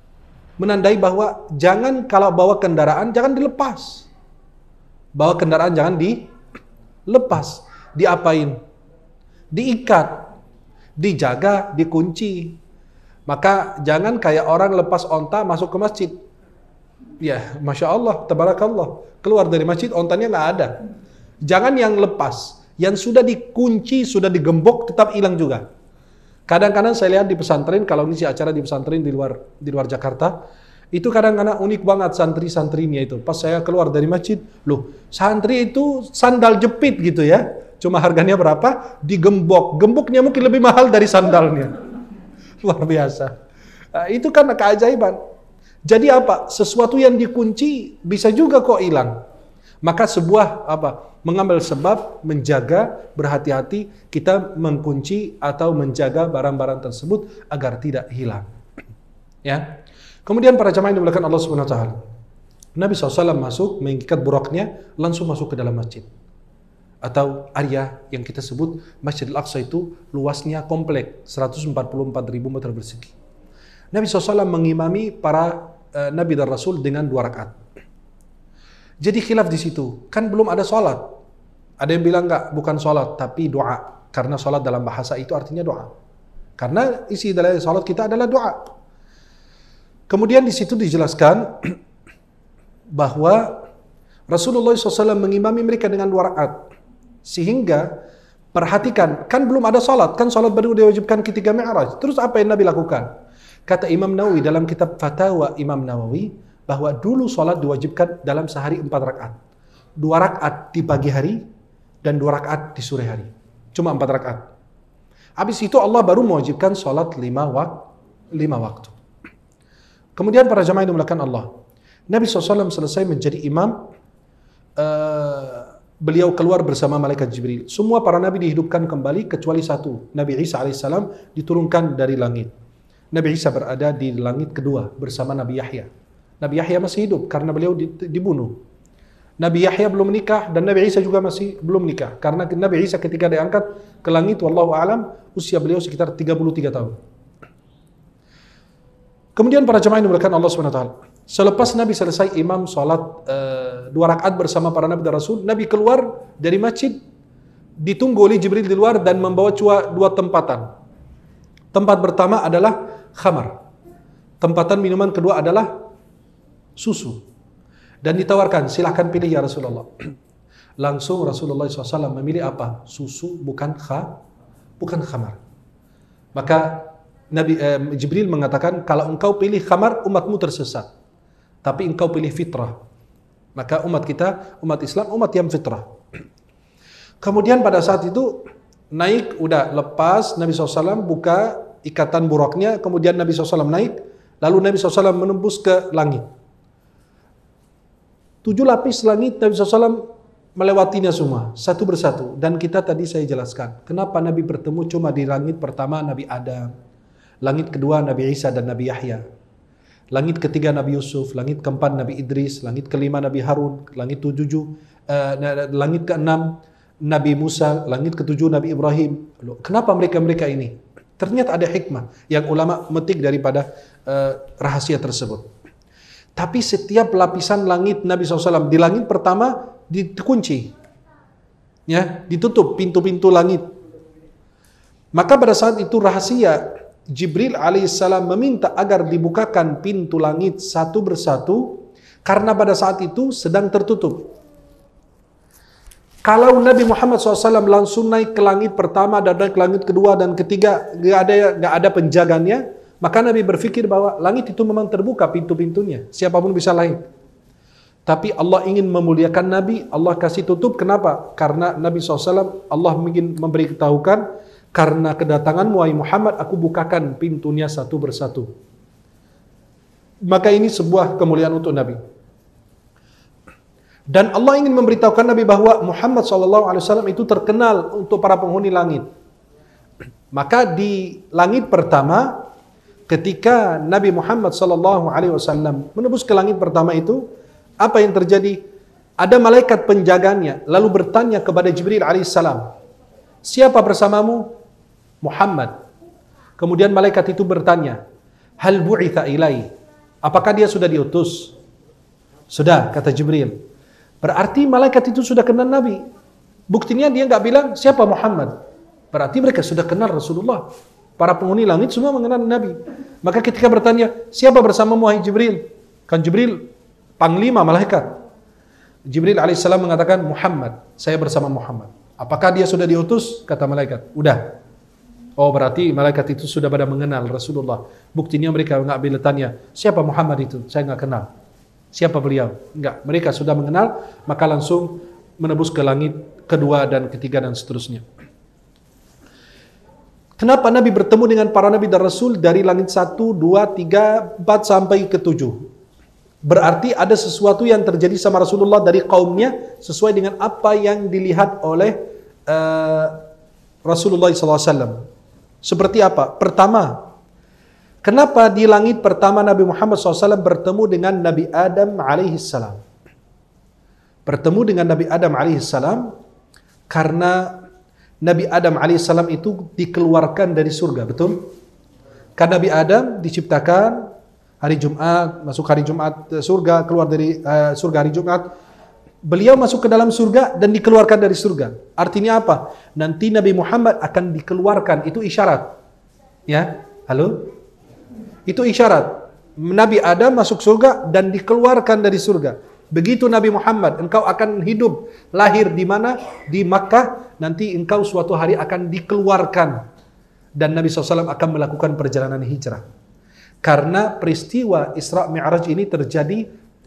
Menandai bahwa jangan kalau bawa kendaraan jangan dilepas. Bawa kendaraan jangan dilepas, diapain? Diikat, dijaga, dikunci. Maka jangan kayak orang lepas onta masuk ke masjid ya masya Allah, tabarakallah. Keluar dari masjid, ontannya nggak ada. Jangan yang lepas, yang sudah dikunci, sudah digembok, tetap hilang juga. Kadang-kadang saya lihat di pesantren, kalau ngisi acara di pesantren di luar di luar Jakarta, itu kadang-kadang unik banget santri-santrinya itu. Pas saya keluar dari masjid, loh santri itu sandal jepit gitu ya. Cuma harganya berapa? Digembok. Gemboknya mungkin lebih mahal dari sandalnya. Luar biasa. Nah, itu kan keajaiban. Jadi apa? Sesuatu yang dikunci bisa juga kok hilang. Maka sebuah apa? Mengambil sebab, menjaga, berhati-hati kita mengkunci atau menjaga barang-barang tersebut agar tidak hilang. Ya. Kemudian para jamaah yang dimuliakan Allah Subhanahu wa taala. Nabi SAW masuk mengikat buruknya langsung masuk ke dalam masjid atau area yang kita sebut Masjid Al-Aqsa itu luasnya komplek 144 meter persegi. Nabi SAW mengimami para Eh, Nabi dan Rasul dengan dua rakaat. Jadi khilaf di situ. Kan belum ada sholat. Ada yang bilang enggak, bukan sholat, tapi doa. Karena sholat dalam bahasa itu artinya doa. Karena isi dari sholat kita adalah doa. Kemudian di situ dijelaskan bahwa Rasulullah SAW mengimami mereka dengan dua rakaat. Sehingga perhatikan, kan belum ada sholat, kan sholat baru diwajibkan ketika mi'raj. Terus apa yang Nabi lakukan? Kata Imam Nawawi dalam kitab Fatawa Imam Nawawi bahwa dulu sholat diwajibkan dalam sehari empat rakaat. Dua rakaat di pagi hari dan dua rakaat di sore hari. Cuma empat rakaat. Habis itu Allah baru mewajibkan sholat lima, wak lima waktu. Kemudian para jamaah yang dimuliakan Allah. Nabi SAW selesai menjadi imam. Uh, beliau keluar bersama malaikat Jibril. Semua para nabi dihidupkan kembali kecuali satu, Nabi Isa alaihissalam diturunkan dari langit. Nabi Isa berada di langit kedua bersama Nabi Yahya. Nabi Yahya masih hidup karena beliau dibunuh. Nabi Yahya belum menikah dan Nabi Isa juga masih belum menikah karena Nabi Isa ketika diangkat ke langit wallahu alam usia beliau sekitar 33 tahun. Kemudian para jemaah yang dimuliakan Allah swt. Selepas Nabi selesai imam sholat e, eh, dua rakaat bersama para nabi dan rasul, Nabi keluar dari masjid ditunggu oleh Jibril di luar dan membawa dua tempatan. Tempat pertama adalah khamar. Tempatan minuman kedua adalah susu. Dan ditawarkan, silahkan pilih ya Rasulullah. Langsung Rasulullah SAW memilih apa? Susu bukan kha, bukan khamar. Maka Nabi eh, Jibril mengatakan, kalau engkau pilih khamar, umatmu tersesat. Tapi engkau pilih fitrah. Maka umat kita, umat Islam, umat yang fitrah. Kemudian pada saat itu naik udah lepas Nabi SAW buka ikatan buruknya, kemudian Nabi SAW naik, lalu Nabi SAW menembus ke langit. Tujuh lapis langit Nabi SAW melewatinya semua, satu persatu. Dan kita tadi saya jelaskan, kenapa Nabi bertemu cuma di langit pertama Nabi Adam, langit kedua Nabi Isa dan Nabi Yahya, langit ketiga Nabi Yusuf, langit keempat Nabi Idris, langit kelima Nabi Harun, langit tujuh, uh, langit keenam Nabi Musa, langit ketujuh Nabi Ibrahim. kenapa mereka-mereka ini? Ternyata ada hikmah yang ulama metik daripada uh, rahasia tersebut. Tapi setiap lapisan langit Nabi SAW di langit pertama dikunci, ya ditutup pintu-pintu langit. Maka pada saat itu rahasia Jibril alaihissalam meminta agar dibukakan pintu langit satu persatu karena pada saat itu sedang tertutup. Kalau Nabi Muhammad SAW langsung naik ke langit pertama dan naik ke langit kedua dan ketiga, nggak ada nggak ada penjaganya, maka Nabi berpikir bahwa langit itu memang terbuka pintu-pintunya, siapapun bisa naik. Tapi Allah ingin memuliakan Nabi, Allah kasih tutup. Kenapa? Karena Nabi SAW, Allah ingin memberitahukan, karena kedatangan wahai Muhammad, aku bukakan pintunya satu persatu. Maka ini sebuah kemuliaan untuk Nabi. Dan Allah ingin memberitahukan Nabi bahwa Muhammad SAW itu terkenal untuk para penghuni langit. Maka di langit pertama, ketika Nabi Muhammad SAW menembus ke langit pertama itu, apa yang terjadi? Ada malaikat penjaganya, lalu bertanya kepada Jibril alaihissalam, siapa bersamamu? Muhammad. Kemudian malaikat itu bertanya, hal bu'itha ilai? Apakah dia sudah diutus? Sudah, kata Jibril. Berarti malaikat itu sudah kenal Nabi. Buktinya dia nggak bilang siapa Muhammad. Berarti mereka sudah kenal Rasulullah. Para penghuni langit semua mengenal Nabi. Maka ketika bertanya, siapa bersama Muhammad Jibril? Kan Jibril panglima malaikat. Jibril alaihissalam mengatakan, Muhammad, saya bersama Muhammad. Apakah dia sudah diutus? Kata malaikat, udah. Oh berarti malaikat itu sudah pada mengenal Rasulullah. Buktinya mereka nggak bilang tanya, siapa Muhammad itu? Saya nggak kenal siapa beliau. Enggak, mereka sudah mengenal, maka langsung menebus ke langit kedua dan ketiga dan seterusnya. Kenapa Nabi bertemu dengan para nabi dan rasul dari langit satu, dua, tiga, empat sampai ketujuh? Berarti ada sesuatu yang terjadi sama Rasulullah dari kaumnya sesuai dengan apa yang dilihat oleh uh, Rasulullah SAW. Seperti apa? Pertama, Kenapa di langit pertama Nabi Muhammad SAW bertemu dengan Nabi Adam alaihissalam? Bertemu dengan Nabi Adam alaihissalam karena Nabi Adam alaihissalam itu dikeluarkan dari surga, betul? Karena Nabi Adam diciptakan hari Jumat, masuk hari Jumat eh, surga, keluar dari uh, surga hari Jumat, beliau masuk ke dalam surga dan dikeluarkan dari surga. Artinya apa? Nanti Nabi Muhammad akan dikeluarkan. Itu isyarat. Ya, halo. Itu isyarat. Nabi Adam masuk surga dan dikeluarkan dari surga. Begitu Nabi Muhammad, engkau akan hidup, lahir di mana? Di Makkah, nanti engkau suatu hari akan dikeluarkan. Dan Nabi SAW akan melakukan perjalanan hijrah. Karena peristiwa Isra Mi'raj ini terjadi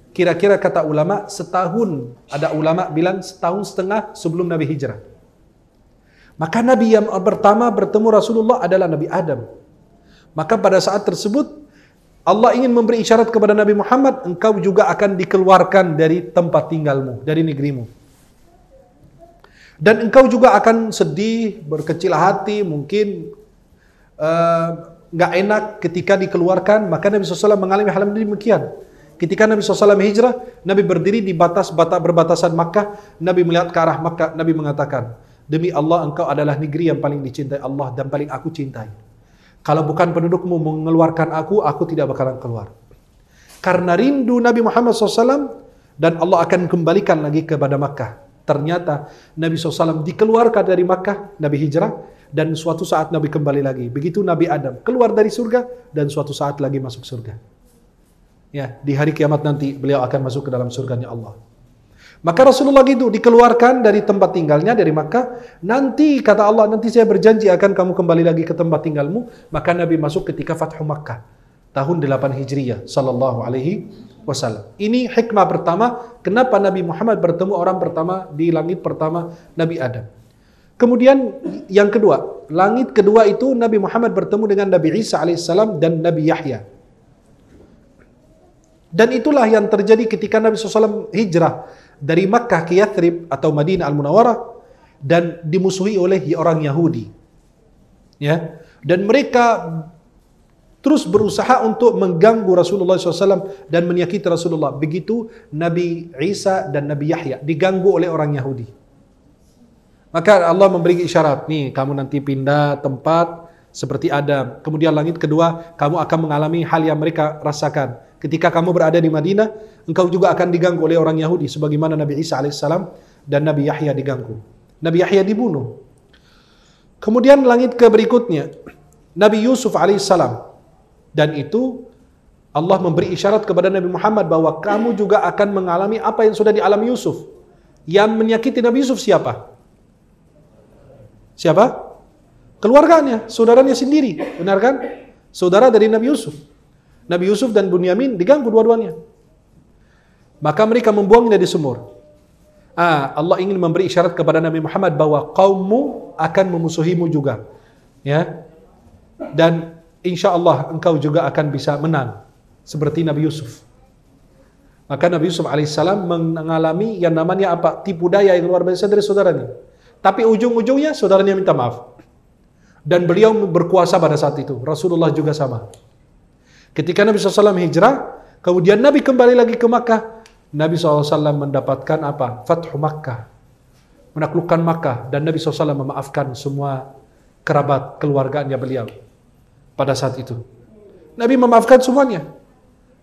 kira-kira kata ulama setahun. Ada ulama bilang setahun setengah sebelum Nabi hijrah. Maka Nabi yang pertama bertemu Rasulullah adalah Nabi Adam maka pada saat tersebut Allah ingin memberi isyarat kepada Nabi Muhammad, engkau juga akan dikeluarkan dari tempat tinggalmu, dari negerimu. Dan engkau juga akan sedih, berkecil hati, mungkin eh, nggak uh, enak ketika dikeluarkan. Maka Nabi SAW mengalami hal ini demikian. Ketika Nabi SAW hijrah, Nabi berdiri di batas batas berbatasan Makkah. Nabi melihat ke arah Makkah. Nabi mengatakan, demi Allah engkau adalah negeri yang paling dicintai Allah dan paling aku cintai. Kalau bukan pendudukmu mengeluarkan aku, aku tidak bakalan keluar. Karena rindu Nabi Muhammad SAW dan Allah akan kembalikan lagi kepada Makkah. Ternyata Nabi SAW dikeluarkan dari Makkah, Nabi hijrah, dan suatu saat Nabi kembali lagi. Begitu Nabi Adam keluar dari surga dan suatu saat lagi masuk surga. Ya, di hari kiamat nanti beliau akan masuk ke dalam surganya Allah. Maka Rasulullah itu dikeluarkan dari tempat tinggalnya dari Makkah. Nanti kata Allah, nanti saya berjanji akan kamu kembali lagi ke tempat tinggalmu. Maka Nabi masuk ketika Fathu Makkah tahun 8 Hijriah sallallahu alaihi wasallam. Ini hikmah pertama kenapa Nabi Muhammad bertemu orang pertama di langit pertama Nabi Adam. Kemudian yang kedua, langit kedua itu Nabi Muhammad bertemu dengan Nabi Isa alaihissalam dan Nabi Yahya. Dan itulah yang terjadi ketika Nabi SAW hijrah dari Makkah ke Yathrib atau Madinah Al-Munawwarah dan dimusuhi oleh ya orang Yahudi. Ya. Dan mereka terus berusaha untuk mengganggu Rasulullah SAW dan menyakiti Rasulullah. Begitu Nabi Isa dan Nabi Yahya diganggu oleh orang Yahudi. Maka Allah memberi isyarat, nih kamu nanti pindah tempat seperti Adam. Kemudian langit kedua, kamu akan mengalami hal yang mereka rasakan Ketika kamu berada di Madinah, engkau juga akan diganggu oleh orang Yahudi sebagaimana Nabi Isa alaihissalam dan Nabi Yahya diganggu. Nabi Yahya dibunuh. Kemudian langit ke berikutnya, Nabi Yusuf alaihissalam. Dan itu Allah memberi isyarat kepada Nabi Muhammad bahwa kamu juga akan mengalami apa yang sudah dialami Yusuf. Yang menyakiti Nabi Yusuf siapa? Siapa? Keluarganya, saudaranya sendiri, benar kan? Saudara dari Nabi Yusuf. Nabi Yusuf dan Bunyamin diganggu dua-duanya. Maka mereka membuangnya di sumur. Ah, Allah ingin memberi isyarat kepada Nabi Muhammad bahwa kaummu akan memusuhimu juga. Ya. Dan insya Allah engkau juga akan bisa menang seperti Nabi Yusuf. Maka Nabi Yusuf alaihissalam mengalami yang namanya apa? Tipu daya yang luar biasa dari saudaranya. Tapi ujung-ujungnya saudaranya minta maaf. Dan beliau berkuasa pada saat itu. Rasulullah juga sama. Ketika Nabi SAW hijrah, kemudian Nabi kembali lagi ke Makkah, Nabi SAW mendapatkan apa? Fathu Makkah. Menaklukkan Makkah. Dan Nabi SAW memaafkan semua kerabat keluarganya beliau pada saat itu. Nabi memaafkan semuanya.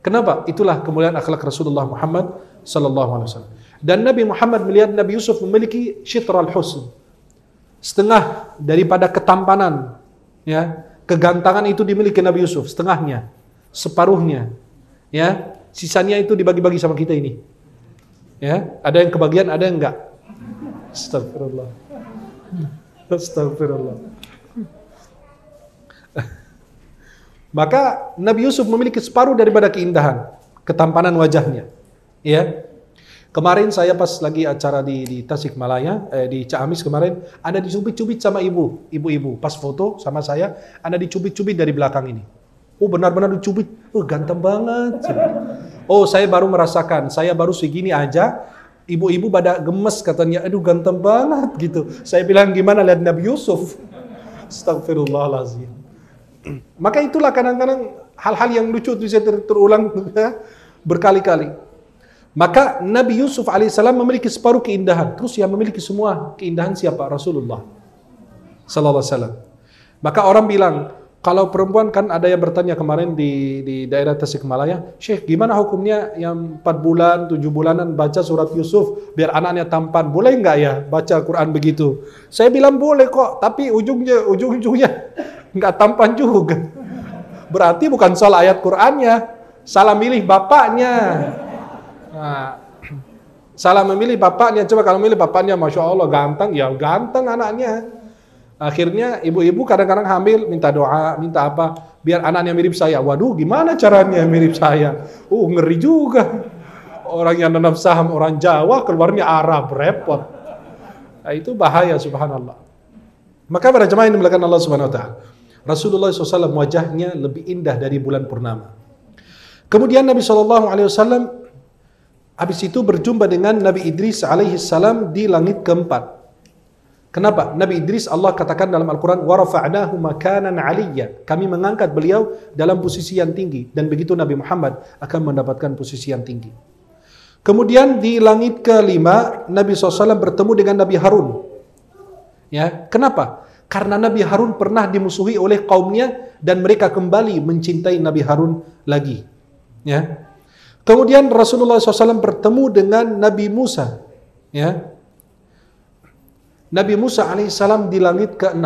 Kenapa? Itulah kemuliaan akhlak Rasulullah Muhammad SAW. Dan Nabi Muhammad melihat Nabi Yusuf memiliki syitral husn. Setengah daripada ketampanan, ya, kegantangan itu dimiliki Nabi Yusuf, setengahnya separuhnya. Ya, sisanya itu dibagi-bagi sama kita ini. Ya, ada yang kebagian, ada yang enggak. Astagfirullah. Astagfirullah. Maka Nabi Yusuf memiliki separuh daripada keindahan, ketampanan wajahnya. Ya. Kemarin saya pas lagi acara di, di Tasikmalaya, eh, di Ciamis kemarin, Anda dicubit-cubit sama ibu, ibu-ibu. Pas foto sama saya, Anda dicubit-cubit dari belakang ini. Oh benar-benar dicubit. Oh ganteng banget. Oh saya baru merasakan. Saya baru segini aja. Ibu-ibu pada gemes katanya. Aduh ganteng banget gitu. Saya bilang gimana lihat Nabi Yusuf. Astagfirullahaladzim. Maka itulah kadang-kadang hal-hal yang lucu bisa ter terulang ya, berkali-kali. Maka Nabi Yusuf alaihissalam memiliki separuh keindahan. Terus yang memiliki semua keindahan siapa? Rasulullah sallallahu alaihi wasallam. Maka orang bilang, kalau perempuan kan ada yang bertanya kemarin di, di daerah Tasikmalaya, Syekh gimana hukumnya yang 4 bulan, 7 bulanan baca surat Yusuf biar anaknya tampan, boleh nggak ya baca Quran begitu? Saya bilang boleh kok, tapi ujungnya ujung-ujungnya nggak tampan juga. Berarti bukan soal ayat Qurannya, salah milih bapaknya. Nah, salah memilih bapaknya. Coba kalau milih bapaknya, masya Allah ganteng, ya ganteng anaknya Akhirnya ibu-ibu kadang-kadang hamil minta doa, minta apa, biar anaknya mirip saya. Waduh, gimana caranya mirip saya? Uh, ngeri juga. Orang yang nanam saham orang Jawa keluarnya Arab, repot. Nah, itu bahaya subhanallah. Maka para jemaah ini melakukan Allah subhanahu wa ta'ala. Rasulullah SAW wajahnya lebih indah dari bulan purnama. Kemudian Nabi SAW habis itu berjumpa dengan Nabi Idris alaihi salam di langit keempat. Kenapa? Nabi Idris Allah katakan dalam Al-Quran, وَرَفَعْنَاهُ مَكَانًا عَلِيًّا Kami mengangkat beliau dalam posisi yang tinggi. Dan begitu Nabi Muhammad akan mendapatkan posisi yang tinggi. Kemudian di langit kelima, Nabi SAW bertemu dengan Nabi Harun. Ya, Kenapa? Karena Nabi Harun pernah dimusuhi oleh kaumnya dan mereka kembali mencintai Nabi Harun lagi. Ya. Kemudian Rasulullah SAW bertemu dengan Nabi Musa. Ya, Nabi Musa alaihissalam di langit ke-6.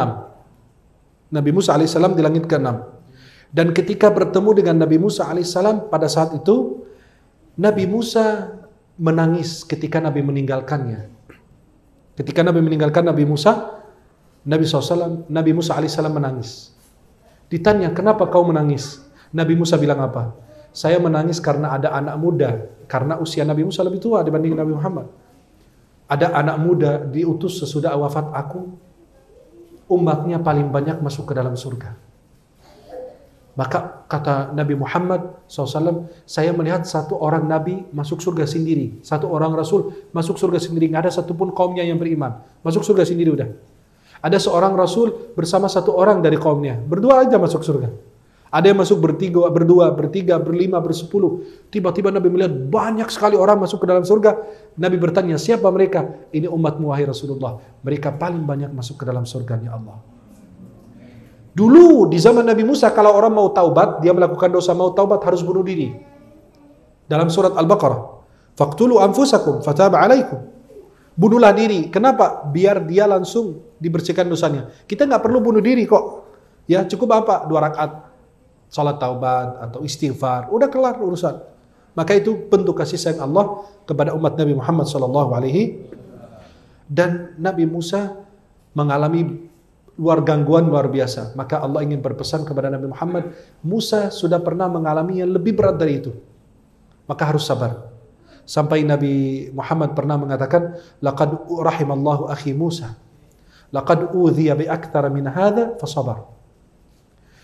Nabi Musa alaihissalam di langit ke-6. Dan ketika bertemu dengan Nabi Musa alaihissalam pada saat itu, Nabi Musa menangis ketika Nabi meninggalkannya. Ketika Nabi meninggalkan Nabi Musa, Nabi SAW, Nabi Musa alaihissalam menangis. Ditanya, kenapa kau menangis? Nabi Musa bilang apa? Saya menangis karena ada anak muda, karena usia Nabi Musa lebih tua dibanding Nabi Muhammad. Ada anak muda diutus sesudah wafat aku, umatnya paling banyak masuk ke dalam surga. Maka kata Nabi Muhammad SAW, saya melihat satu orang Nabi masuk surga sendiri. Satu orang Rasul masuk surga sendiri. Nggak ada satupun kaumnya yang beriman. Masuk surga sendiri udah. Ada seorang Rasul bersama satu orang dari kaumnya. Berdua aja masuk surga. Ada yang masuk bertiga, berdua, bertiga, berlima, bersepuluh. Tiba-tiba Nabi melihat banyak sekali orang masuk ke dalam surga. Nabi bertanya, siapa mereka? Ini umat wahai Rasulullah. Mereka paling banyak masuk ke dalam surganya Allah. Dulu di zaman Nabi Musa kalau orang mau taubat, dia melakukan dosa mau taubat harus bunuh diri. Dalam surat Al-Baqarah, Faktulu anfusakum fataba 'alaikum." Bunuhlah diri. Kenapa? Biar dia langsung dibersihkan dosanya. Kita nggak perlu bunuh diri kok. Ya, cukup apa? Dua rakaat. Salat taubat atau istighfar, udah kelar urusan. Maka itu bentuk kasih sayang Allah kepada umat Nabi Muhammad SAW. dan Nabi Musa mengalami luar gangguan luar biasa. Maka Allah ingin berpesan kepada Nabi Muhammad, Musa sudah pernah mengalami yang lebih berat dari itu. Maka harus sabar. Sampai Nabi Muhammad pernah mengatakan, "Laqad rahimallahu akhi Musa. Laqad لَقَدْ bi aktsara min هَذَا fasabar."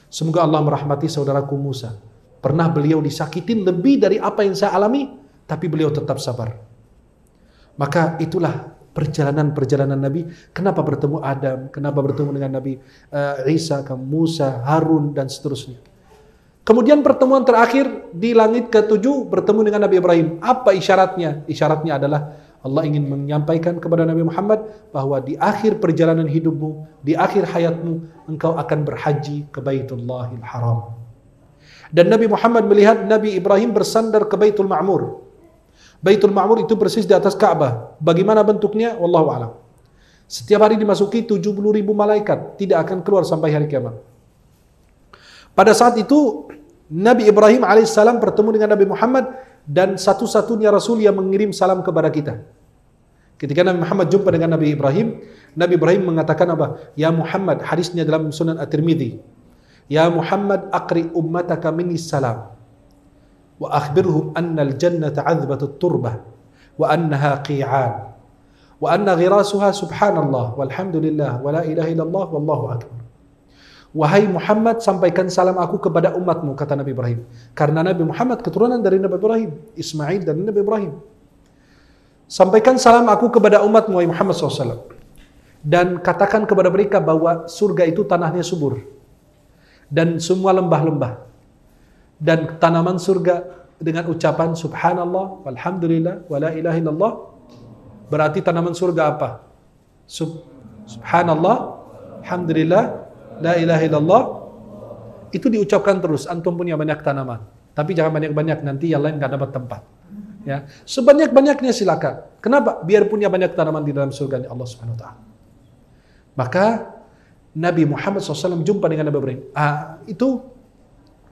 Semoga Allah merahmati saudaraku Musa. Pernah beliau disakitin lebih dari apa yang saya alami, tapi beliau tetap sabar. Maka itulah perjalanan-perjalanan Nabi. Kenapa bertemu Adam, kenapa bertemu dengan Nabi uh, Isa, Musa, Harun, dan seterusnya. Kemudian pertemuan terakhir di langit ketujuh bertemu dengan Nabi Ibrahim. Apa isyaratnya? Isyaratnya adalah Allah ingin menyampaikan kepada Nabi Muhammad bahwa di akhir perjalanan hidupmu, di akhir hayatmu, engkau akan berhaji ke Baitullahil Haram. Dan Nabi Muhammad melihat Nabi Ibrahim bersandar ke Baitul Ma'mur. Baitul Ma'mur itu persis di atas Ka'bah. Bagaimana bentuknya? Wallahu a'lam. Setiap hari dimasuki 70 ribu malaikat, tidak akan keluar sampai hari kiamat. Pada saat itu Nabi Ibrahim alaihissalam bertemu dengan Nabi Muhammad dan satu-satunya Rasul yang mengirim salam kepada kita. Ketika Nabi Muhammad jumpa dengan Nabi Ibrahim, Nabi Ibrahim mengatakan apa? Ya Muhammad, hadisnya dalam Sunan At-Tirmidzi. Ya Muhammad, aqri ummataka minni salam. Wa akhbirhum anna al-jannata azbatut turbah. Wa annaha qi'an. Wa anna ghirasuha subhanallah, walhamdulillah, wa la ilaha illallah, wallahu akbar. Wahai Muhammad, sampaikan salam aku kepada umatmu, kata Nabi Ibrahim. Karena Nabi Muhammad keturunan dari Nabi Ibrahim, Ismail dan Nabi Ibrahim. Sampaikan salam aku kepada umatmu, wahai Muhammad SAW. Dan katakan kepada mereka bahwa surga itu tanahnya subur. Dan semua lembah-lembah. Dan tanaman surga dengan ucapan subhanallah, walhamdulillah, wala ilaha illallah. Berarti tanaman surga apa? Sub Subhanallah, Alhamdulillah, la ilaha illallah itu diucapkan terus antum punya banyak tanaman tapi jangan banyak-banyak nanti yang lain gak dapat tempat ya sebanyak-banyaknya silakan kenapa biar punya banyak tanaman di dalam surga Allah Subhanahu wa taala maka Nabi Muhammad SAW jumpa dengan Nabi Ibrahim. Ah, itu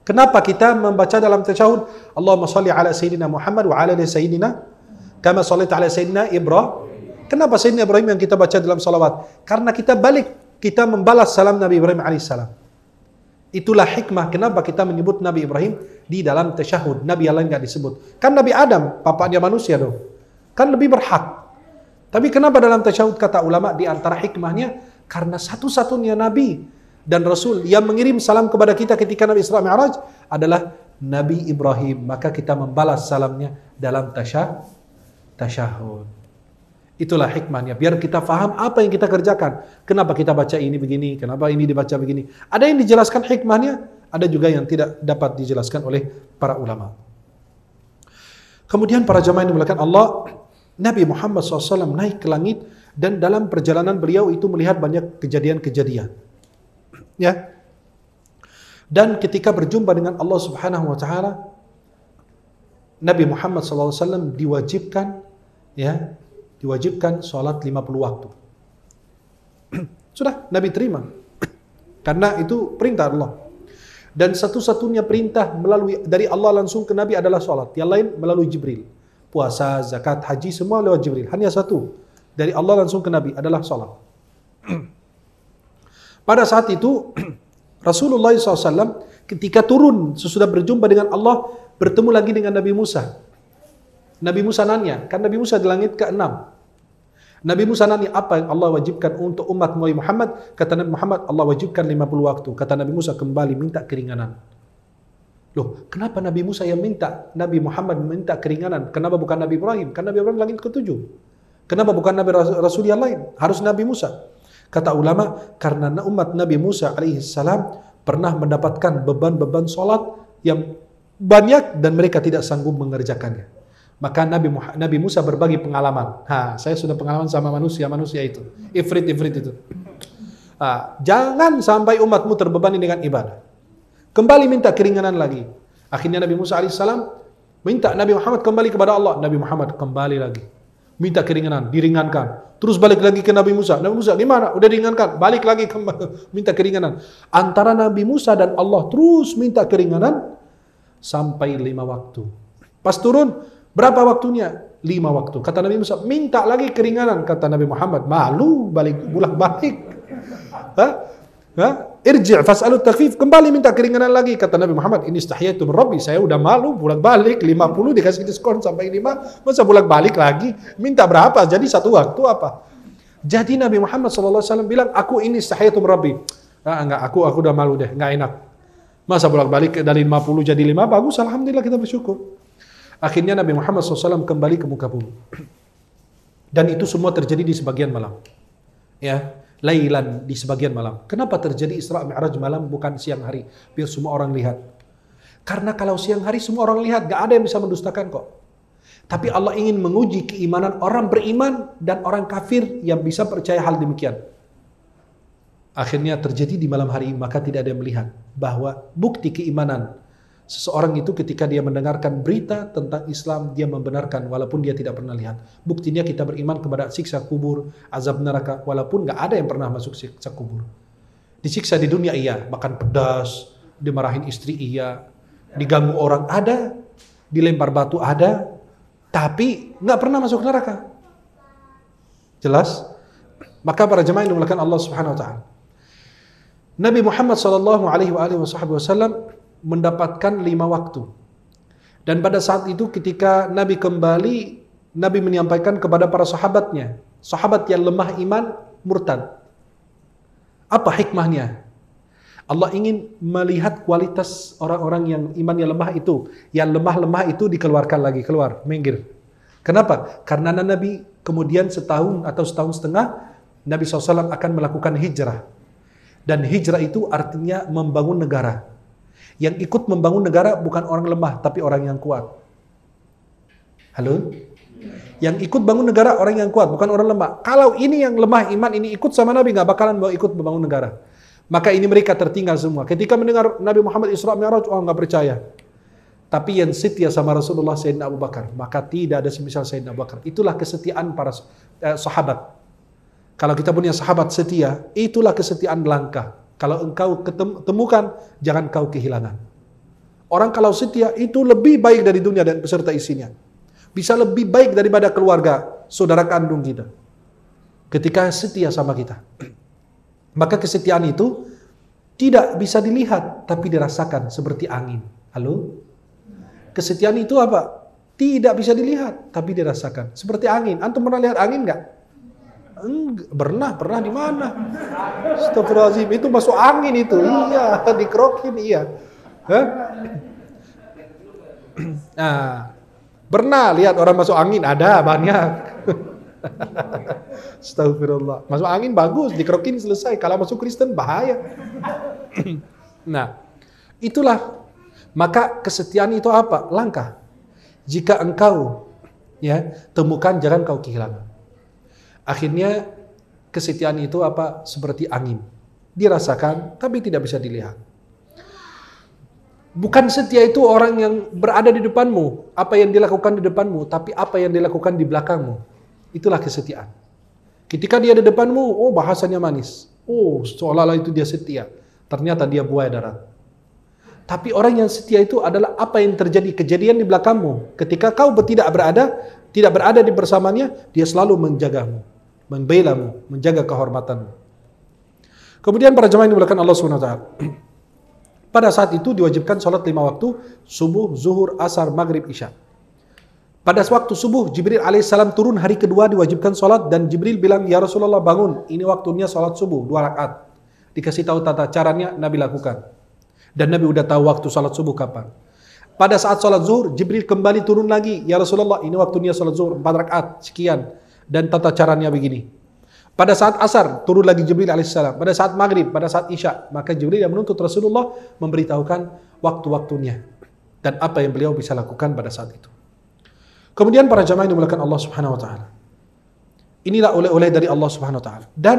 kenapa kita membaca dalam tasyahud Allahumma salli ala Sayyidina Muhammad wa ala ali Sayyidina kama salli ala Sayyidina Ibrahim. Kenapa Sayyidina Ibrahim yang kita baca dalam salawat? Karena kita balik kita membalas salam Nabi Ibrahim alaihissalam. Itulah hikmah kenapa kita menyebut Nabi Ibrahim di dalam tasyahud. Nabi yang lain nggak disebut. Kan Nabi Adam, papanya manusia dong. Kan lebih berhak. Tapi kenapa dalam tasyahud kata ulama di antara hikmahnya? Karena satu-satunya Nabi dan Rasul yang mengirim salam kepada kita ketika Nabi Isra Mi'raj adalah Nabi Ibrahim. Maka kita membalas salamnya dalam tasyahud. Itulah hikmahnya. Biar kita faham apa yang kita kerjakan. Kenapa kita baca ini begini, kenapa ini dibaca begini. Ada yang dijelaskan hikmahnya, ada juga yang tidak dapat dijelaskan oleh para ulama. Kemudian para jamaah yang dimulakan Allah, Nabi Muhammad SAW naik ke langit dan dalam perjalanan beliau itu melihat banyak kejadian-kejadian. Ya. Dan ketika berjumpa dengan Allah Subhanahu wa taala, Nabi Muhammad SAW diwajibkan ya diwajibkan sholat 50 waktu. Sudah, Nabi terima. Karena itu perintah Allah. Dan satu-satunya perintah melalui dari Allah langsung ke Nabi adalah sholat. Yang lain melalui Jibril. Puasa, zakat, haji, semua lewat Jibril. Hanya satu. Dari Allah langsung ke Nabi adalah sholat. Pada saat itu, Rasulullah SAW ketika turun sesudah berjumpa dengan Allah, bertemu lagi dengan Nabi Musa. Nabi Musa nanya, kan Nabi Musa di langit ke-6. Nabi Musa nanya apa yang Allah wajibkan untuk umat Nabi Muhammad? Kata Nabi Muhammad, Allah wajibkan 50 waktu. Kata Nabi Musa kembali minta keringanan. Loh, kenapa Nabi Musa yang minta? Nabi Muhammad minta keringanan. Kenapa bukan Nabi Ibrahim? Karena Nabi Ibrahim langit ketujuh. Kenapa bukan Nabi Rasul yang lain? Harus Nabi Musa. Kata ulama, karena umat Nabi Musa Salam pernah mendapatkan beban-beban sholat yang banyak dan mereka tidak sanggup mengerjakannya. Maka Nabi Muhammad, Nabi Musa berbagi pengalaman. Ha, saya sudah pengalaman sama manusia-manusia itu. Ifrit-ifrit itu. Ha, jangan sampai umatmu terbebani dengan ibadah. Kembali minta keringanan lagi. Akhirnya Nabi Musa alaihissalam minta Nabi Muhammad kembali kepada Allah. Nabi Muhammad kembali lagi. Minta keringanan, diringankan. Terus balik lagi ke Nabi Musa. Nabi Musa, gimana? Udah diringankan. Balik lagi ke, minta keringanan. Antara Nabi Musa dan Allah terus minta keringanan sampai lima waktu. Pas turun, Berapa waktunya? Lima waktu. Kata Nabi Musa, minta lagi keringanan. Kata Nabi Muhammad, malu balik pulang balik. Hah? Hah? Irji' Kembali minta keringanan lagi. Kata Nabi Muhammad, ini istahiyatu Robi Saya udah malu, pulang balik. lima puluh dikasih diskon sampai lima Masa pulang balik lagi? Minta berapa? Jadi satu waktu apa? Jadi Nabi Muhammad SAW bilang, aku ini istahiyatu Robi Ah, enggak, aku aku udah malu deh, enggak enak. Masa pulang balik dari lima puluh jadi 5, bagus, Alhamdulillah kita bersyukur. Akhirnya Nabi Muhammad SAW kembali ke muka bumi. Dan itu semua terjadi di sebagian malam. Ya, Lailan di sebagian malam. Kenapa terjadi Isra Mi'raj malam bukan siang hari? Biar semua orang lihat. Karena kalau siang hari semua orang lihat, gak ada yang bisa mendustakan kok. Tapi Allah ingin menguji keimanan orang beriman dan orang kafir yang bisa percaya hal demikian. Akhirnya terjadi di malam hari, maka tidak ada yang melihat bahwa bukti keimanan Seseorang itu ketika dia mendengarkan berita tentang Islam, dia membenarkan walaupun dia tidak pernah lihat. Buktinya kita beriman kepada siksa kubur, azab neraka, walaupun nggak ada yang pernah masuk siksa kubur. Disiksa di dunia iya, makan pedas, dimarahin istri iya, diganggu orang ada, dilempar batu ada, tapi nggak pernah masuk neraka. Jelas? Maka para jemaah yang dimulakan Allah Subhanahu wa taala. Nabi Muhammad sallallahu alaihi wa alihi wasallam mendapatkan lima waktu. Dan pada saat itu ketika Nabi kembali, Nabi menyampaikan kepada para sahabatnya, sahabat yang lemah iman, murtad. Apa hikmahnya? Allah ingin melihat kualitas orang-orang yang imannya lemah itu, yang lemah-lemah itu dikeluarkan lagi keluar, minggir. Kenapa? Karena Nabi kemudian setahun atau setahun setengah Nabi SAW akan melakukan hijrah. Dan hijrah itu artinya membangun negara yang ikut membangun negara bukan orang lemah, tapi orang yang kuat. Halo? Yang ikut bangun negara orang yang kuat, bukan orang lemah. Kalau ini yang lemah iman, ini ikut sama Nabi, nggak bakalan mau ikut membangun negara. Maka ini mereka tertinggal semua. Ketika mendengar Nabi Muhammad Isra Mi'raj, oh nggak percaya. Tapi yang setia sama Rasulullah Sayyidina Abu Bakar, maka tidak ada semisal Sayyidina Abu Bakar. Itulah kesetiaan para eh, sahabat. Kalau kita punya sahabat setia, itulah kesetiaan langkah. Kalau engkau temukan, jangan kau kehilangan. Orang kalau setia itu lebih baik dari dunia dan peserta isinya. Bisa lebih baik daripada keluarga, saudara kandung kita. Ketika setia sama kita. Maka kesetiaan itu tidak bisa dilihat, tapi dirasakan seperti angin. Halo? Kesetiaan itu apa? Tidak bisa dilihat, tapi dirasakan. Seperti angin. Antum pernah lihat angin nggak? Enggak, pernah, pernah di mana? Astagfirullahaladzim, itu masuk angin itu. Iya, dikerokin, iya. Nah, pernah lihat orang masuk angin? Ada banyak. Astagfirullah. Masuk angin bagus, dikerokin selesai. Kalau masuk Kristen bahaya. nah, itulah maka kesetiaan itu apa? Langkah. Jika engkau ya temukan jangan kau kehilangan. Akhirnya kesetiaan itu apa? Seperti angin. Dirasakan tapi tidak bisa dilihat. Bukan setia itu orang yang berada di depanmu, apa yang dilakukan di depanmu, tapi apa yang dilakukan di belakangmu. Itulah kesetiaan. Ketika dia di depanmu, oh bahasanya manis. Oh, seolah-olah itu dia setia. Ternyata dia buaya darat. Tapi orang yang setia itu adalah apa yang terjadi kejadian di belakangmu. Ketika kau tidak berada, tidak berada di bersamanya, dia selalu menjagamu membelamu, menjaga kehormatanmu. Kemudian para jemaah ini dimuliakan Allah Subhanahu wa taala. Pada saat itu diwajibkan sholat lima waktu, subuh, zuhur, asar, maghrib, isya. Pada waktu subuh, Jibril alaihissalam turun hari kedua diwajibkan sholat dan Jibril bilang, Ya Rasulullah bangun, ini waktunya sholat subuh, dua rakaat. Dikasih tahu tata caranya, Nabi lakukan. Dan Nabi udah tahu waktu sholat subuh kapan. Pada saat sholat zuhur, Jibril kembali turun lagi, Ya Rasulullah ini waktunya sholat zuhur, empat rakaat, sekian dan tata caranya begini. Pada saat asar turun lagi Jibril alaihissalam. Pada saat maghrib, pada saat isya, maka Jibril yang menuntut Rasulullah memberitahukan waktu-waktunya dan apa yang beliau bisa lakukan pada saat itu. Kemudian para jamaah dimulakan Allah Subhanahu wa taala. Inilah oleh-oleh dari Allah Subhanahu wa taala. Dan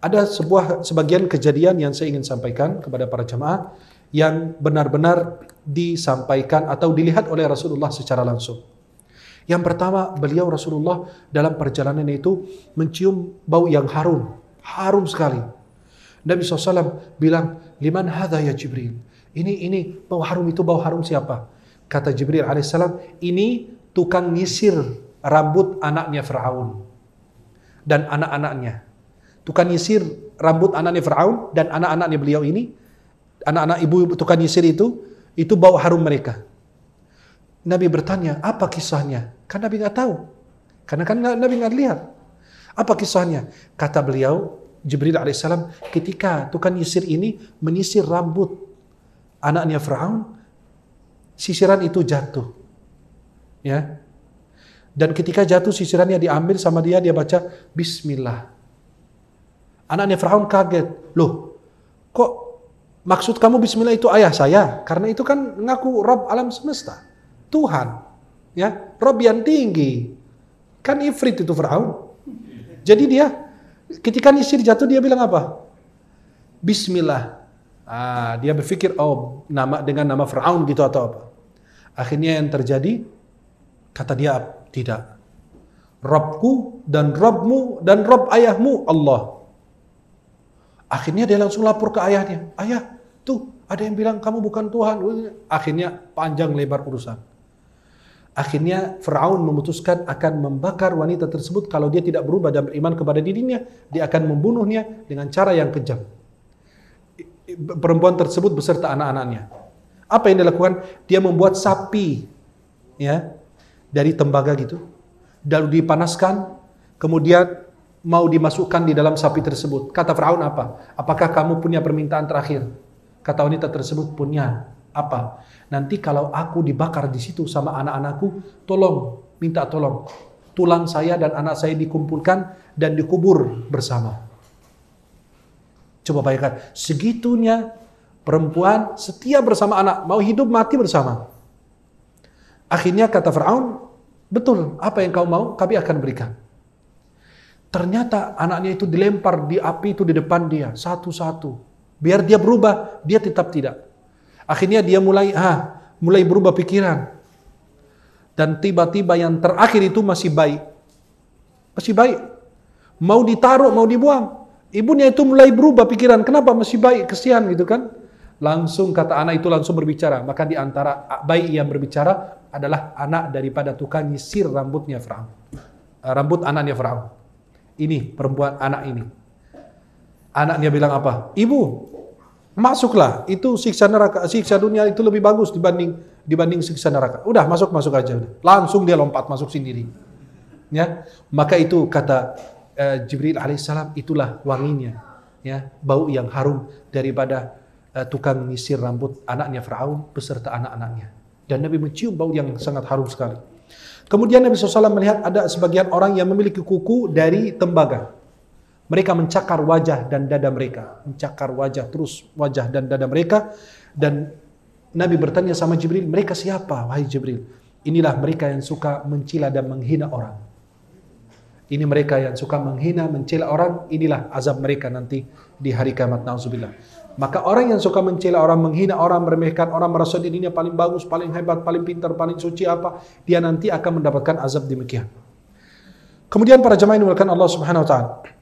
ada sebuah sebagian kejadian yang saya ingin sampaikan kepada para jamaah yang benar-benar disampaikan atau dilihat oleh Rasulullah secara langsung. Yang pertama, beliau Rasulullah dalam perjalanan itu mencium bau yang harum, harum sekali. Nabi SAW bilang, liman hadha ya Jibril. Ini, ini bau harum itu bau harum siapa? Kata Jibril alaihissalam, ini tukang nyisir rambut anaknya Fir'aun dan anak-anaknya. Tukang nyisir rambut anaknya Fir'aun dan anak-anaknya beliau ini, anak-anak ibu tukang nyisir itu, itu bau harum mereka. Nabi bertanya, apa kisahnya? Karena Nabi nggak tahu. Karena kan Nabi nggak lihat. Apa kisahnya? Kata beliau, Jibril alaihissalam, ketika tukang nyisir ini menyisir rambut anaknya Firaun, sisiran itu jatuh. Ya. Dan ketika jatuh sisirannya diambil sama dia, dia baca Bismillah. Anaknya Firaun kaget. Loh, kok maksud kamu Bismillah itu ayah saya? Karena itu kan ngaku Rob alam semesta. Tuhan. Ya, Rob yang tinggi. Kan Ifrit itu Firaun. Jadi dia ketika Nisir jatuh dia bilang apa? Bismillah. Ah, dia berpikir oh nama dengan nama Firaun gitu atau apa. Akhirnya yang terjadi kata dia tidak. Robku dan Robmu dan Rob ayahmu Allah. Akhirnya dia langsung lapor ke ayahnya. Ayah, tuh ada yang bilang kamu bukan Tuhan. Akhirnya panjang lebar urusan. Akhirnya Firaun memutuskan akan membakar wanita tersebut kalau dia tidak berubah dan beriman kepada dirinya, dia akan membunuhnya dengan cara yang kejam. Perempuan tersebut beserta anak-anaknya. Apa yang dilakukan? Dia membuat sapi ya dari tembaga gitu. Lalu dipanaskan, kemudian mau dimasukkan di dalam sapi tersebut. Kata Firaun apa? Apakah kamu punya permintaan terakhir? Kata wanita tersebut punya. Apa? Nanti kalau aku dibakar di situ sama anak-anakku, tolong, minta tolong. Tulang saya dan anak saya dikumpulkan dan dikubur bersama. Coba bayangkan, segitunya perempuan setia bersama anak, mau hidup mati bersama. Akhirnya kata Fir'aun, betul apa yang kau mau kami akan berikan. Ternyata anaknya itu dilempar di api itu di depan dia, satu-satu. Biar dia berubah, dia tetap tidak. Akhirnya dia mulai ah, mulai berubah pikiran. Dan tiba-tiba yang terakhir itu masih baik. Masih baik. Mau ditaruh, mau dibuang. Ibunya itu mulai berubah pikiran. Kenapa masih baik? Kesian gitu kan. Langsung kata anak itu langsung berbicara. Maka di antara bayi yang berbicara adalah anak daripada tukang nyisir rambutnya Firaun. Eh, rambut anaknya Firaun. Ini perempuan anak ini. Anaknya bilang apa? Ibu, Masuklah, itu siksa neraka, siksa dunia itu lebih bagus dibanding dibanding siksa neraka. Udah masuk masuk aja, langsung dia lompat masuk sendiri. Ya, maka itu kata uh, Jibril alaihissalam itulah wanginya, ya bau yang harum daripada uh, tukang nyisir rambut anaknya Firaun beserta anak-anaknya. Dan Nabi mencium bau yang sangat harum sekali. Kemudian Nabi SAW melihat ada sebagian orang yang memiliki kuku dari tembaga. Mereka mencakar wajah dan dada mereka, mencakar wajah terus wajah dan dada mereka dan Nabi bertanya sama Jibril, "Mereka siapa?" Wahai Jibril, inilah mereka yang suka mencela dan menghina orang. Ini mereka yang suka menghina, mencela orang, inilah azab mereka nanti di hari kiamat nauzubillah. Maka orang yang suka mencela orang, menghina orang, meremehkan orang, merasa dirinya paling bagus, paling hebat, paling pintar, paling suci apa, dia nanti akan mendapatkan azab demikian. Kemudian para jemaah ini Allah Subhanahu wa taala.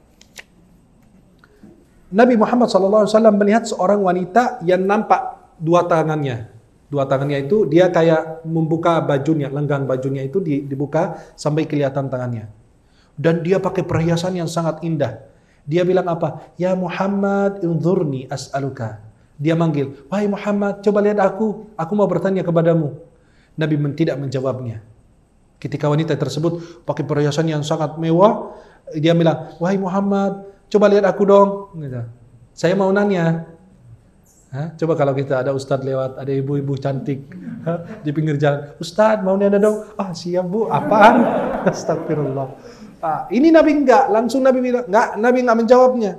Nabi Muhammad SAW melihat seorang wanita yang nampak dua tangannya. Dua tangannya itu dia kayak membuka bajunya, lenggang bajunya itu dibuka sampai kelihatan tangannya. Dan dia pakai perhiasan yang sangat indah. Dia bilang apa? Ya Muhammad, inzurni as'aluka. Dia manggil, wahai Muhammad, coba lihat aku. Aku mau bertanya kepadamu. Nabi tidak menjawabnya. Ketika wanita tersebut pakai perhiasan yang sangat mewah, dia bilang, wahai Muhammad, coba lihat aku dong gitu. saya mau nanya Hah? coba kalau kita ada ustadz lewat ada ibu-ibu cantik di pinggir jalan ustadz mau nanya dong ah siap bu apaan astagfirullah ah, ini nabi enggak langsung nabi bilang enggak nabi enggak menjawabnya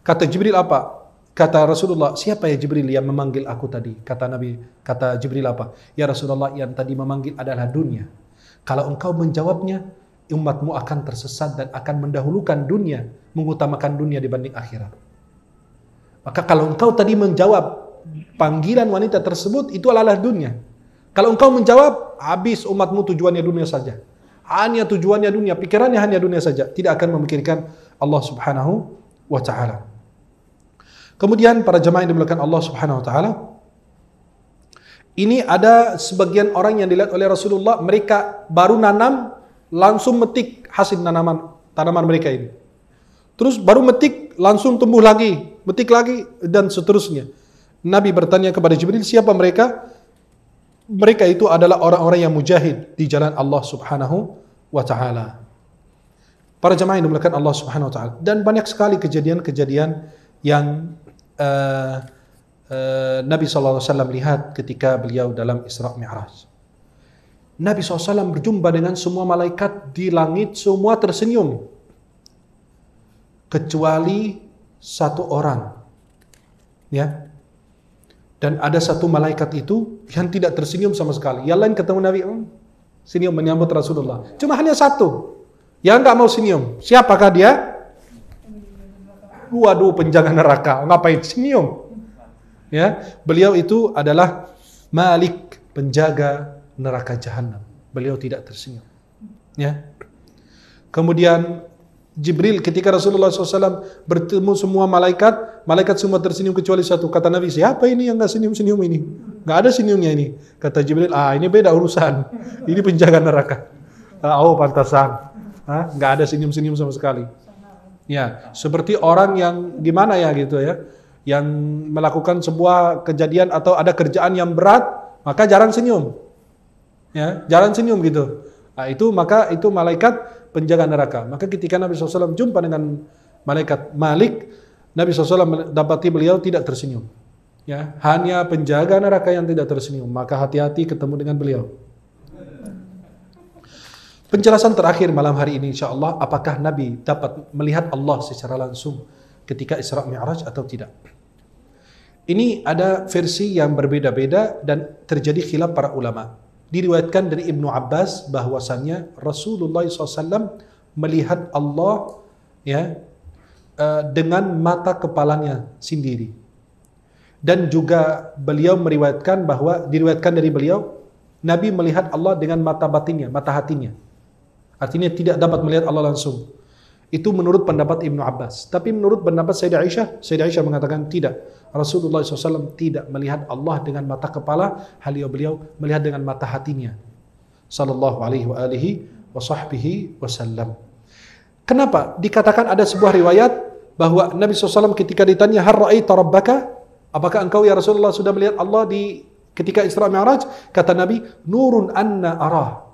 kata Jibril apa Kata Rasulullah, siapa ya Jibril yang memanggil aku tadi? Kata Nabi, kata Jibril apa? Ya Rasulullah, yang tadi memanggil adalah dunia. Kalau engkau menjawabnya, umatmu akan tersesat dan akan mendahulukan dunia, mengutamakan dunia dibanding akhirat. Maka kalau engkau tadi menjawab panggilan wanita tersebut, itu adalah dunia. Kalau engkau menjawab, habis umatmu tujuannya dunia saja. Hanya tujuannya dunia, pikirannya hanya dunia saja. Tidak akan memikirkan Allah subhanahu wa ta'ala. Kemudian para jemaah yang dimulakan Allah subhanahu wa ta'ala, ini ada sebagian orang yang dilihat oleh Rasulullah, mereka baru nanam, langsung metik hasil tanaman tanaman mereka ini. Terus baru metik langsung tumbuh lagi, metik lagi dan seterusnya. Nabi bertanya kepada Jibril, siapa mereka? Mereka itu adalah orang-orang yang mujahid di jalan Allah Subhanahu wa taala. Para jemaah yang dimuliakan Allah Subhanahu wa taala dan banyak sekali kejadian-kejadian yang uh, uh, Nabi saw alaihi lihat ketika beliau dalam Isra Mi'raj. Nabi SAW berjumpa dengan semua malaikat di langit, semua tersenyum. Kecuali satu orang. Ya. Dan ada satu malaikat itu yang tidak tersenyum sama sekali. Yang lain ketemu Nabi, hmm, senyum menyambut Rasulullah. Cuma hanya satu. Yang nggak mau senyum. Siapakah dia? Waduh, penjaga neraka. Ngapain senyum? Ya, beliau itu adalah Malik, penjaga neraka jahanam. Beliau tidak tersenyum. Ya. Kemudian Jibril ketika Rasulullah SAW bertemu semua malaikat, malaikat semua tersenyum kecuali satu. Kata Nabi, siapa ini yang nggak senyum-senyum ini? Nggak ada senyumnya ini. Kata Jibril, ah ini beda urusan. Ini penjaga neraka. Ah, oh pantasan. Ah, nggak ada senyum-senyum sama sekali. Ya, seperti orang yang gimana ya gitu ya, yang melakukan sebuah kejadian atau ada kerjaan yang berat, maka jarang senyum. Ya, jalan senyum gitu. Nah, itu maka itu malaikat penjaga neraka. Maka ketika Nabi SAW jumpa dengan malaikat Malik, Nabi SAW dapati beliau tidak tersenyum. Ya, hanya penjaga neraka yang tidak tersenyum. Maka hati-hati ketemu dengan beliau. Penjelasan terakhir malam hari ini insya Allah, apakah Nabi dapat melihat Allah secara langsung ketika Isra Mi'raj atau tidak? Ini ada versi yang berbeda-beda dan terjadi khilaf para ulama. Diriwayatkan dari Ibnu Abbas bahwasannya Rasulullah SAW melihat Allah ya eh, dengan mata kepalanya sendiri. Dan juga beliau meriwayatkan bahwa diriwayatkan dari beliau Nabi melihat Allah dengan mata batinnya, mata hatinya. Artinya tidak dapat melihat Allah langsung. Itu menurut pendapat Ibnu Abbas. Tapi menurut pendapat Sayyidah Aisyah, Sayyidah Aisyah mengatakan tidak. Rasulullah SAW tidak melihat Allah dengan mata kepala, halia beliau melihat dengan mata hatinya. Sallallahu alaihi wa alihi wa sahbihi wasallam. Kenapa? Dikatakan ada sebuah riwayat bahwa Nabi SAW ketika ditanya, Har ra'aita rabbaka? Apakah engkau ya Rasulullah sudah melihat Allah di ketika Isra Mi'raj? Kata Nabi, Nurun anna arah.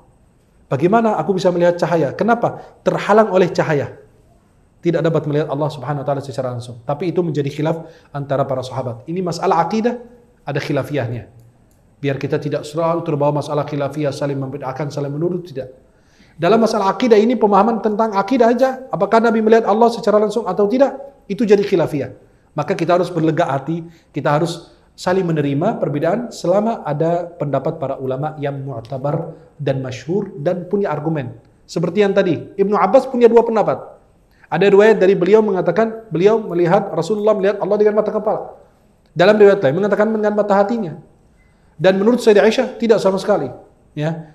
Bagaimana aku bisa melihat cahaya? Kenapa? Terhalang oleh cahaya tidak dapat melihat Allah Subhanahu wa taala secara langsung. Tapi itu menjadi khilaf antara para sahabat. Ini masalah akidah ada khilafiahnya. Biar kita tidak selalu terbawa masalah khilafiah saling membedakan, saling menurut tidak. Dalam masalah akidah ini pemahaman tentang akidah aja, apakah Nabi melihat Allah secara langsung atau tidak, itu jadi khilafiah. Maka kita harus berlega hati, kita harus saling menerima perbedaan selama ada pendapat para ulama yang mu'tabar dan masyhur dan punya argumen. Seperti yang tadi, Ibnu Abbas punya dua pendapat. Ada riwayat dari beliau mengatakan beliau melihat Rasulullah melihat Allah dengan mata kepala. Dalam riwayat lain mengatakan dengan mata hatinya. Dan menurut Sayyidah Aisyah tidak sama sekali. Ya.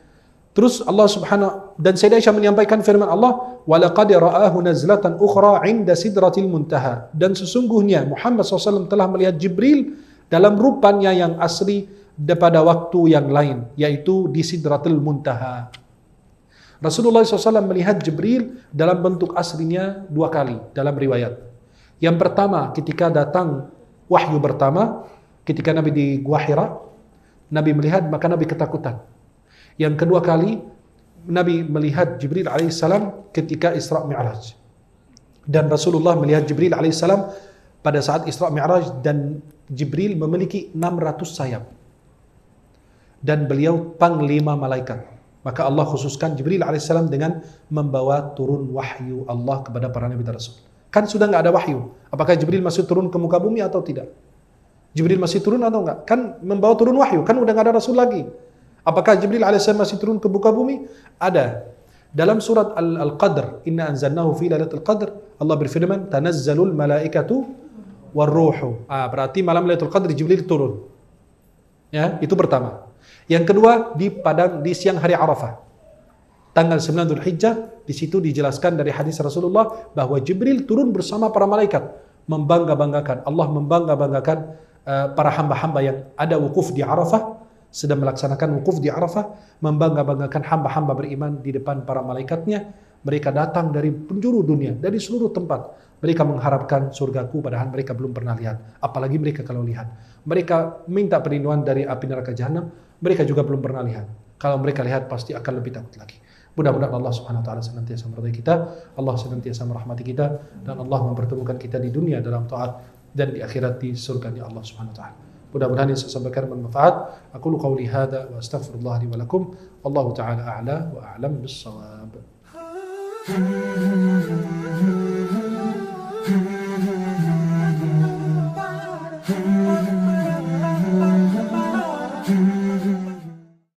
Terus Allah Subhanahu dan Sayyidah Aisyah menyampaikan firman Allah, "Wa laqad ra'ahu nazlatan ukhra 'inda sidratil muntaha." Dan sesungguhnya Muhammad SAW telah melihat Jibril dalam rupanya yang asli daripada waktu yang lain, yaitu di Sidratul Muntaha. Rasulullah SAW melihat Jibril dalam bentuk aslinya dua kali dalam riwayat. Yang pertama ketika datang wahyu pertama, ketika Nabi di Gua Hira, Nabi melihat maka Nabi ketakutan. Yang kedua kali Nabi melihat Jibril alaihissalam ketika Isra Mi'raj. Dan Rasulullah melihat Jibril alaihissalam pada saat Isra Mi'raj dan Jibril memiliki 600 sayap. Dan beliau panglima malaikat. Maka Allah khususkan Jibril alaihissalam dengan membawa turun wahyu Allah kepada para nabi dan rasul. Kan sudah nggak ada wahyu. Apakah Jibril masih turun ke muka bumi atau tidak? Jibril masih turun atau enggak? Kan membawa turun wahyu. Kan udah nggak ada rasul lagi. Apakah Jibril alaihissalam masih turun ke muka bumi? Ada. Dalam surat Al-Qadr, Inna anzalnahu fi al qadr, Allah berfirman, "Tanazzalul malaikatu warruhu." Ah, berarti malam al-Qadr Jibril turun. Ya, itu pertama. Yang kedua di padang di siang hari Arafah. Tanggal 9 Dzulhijjah di situ dijelaskan dari hadis Rasulullah bahwa Jibril turun bersama para malaikat membangga-banggakan Allah membangga-banggakan uh, para hamba-hamba yang ada wukuf di Arafah sedang melaksanakan wukuf di Arafah membangga-banggakan hamba-hamba beriman di depan para malaikatnya mereka datang dari penjuru dunia dari seluruh tempat mereka mengharapkan surgaku padahal mereka belum pernah lihat apalagi mereka kalau lihat mereka minta perlindungan dari api neraka jahanam mereka juga belum pernah lihat. Kalau mereka lihat pasti akan lebih takut lagi. Mudah-mudahan Allah Subhanahu wa taala senantiasa meridai kita, Allah senantiasa merahmati kita dan Allah mempertemukan kita di dunia dalam taat dan di akhirat di surga di Allah Subhanahu wa taala. Mudah-mudahan yang saya sampaikan bermanfaat. Aku lu qauli hadza wa astaghfirullah li wa lakum. Allahu taala a'la wa a'lam bis-shawab.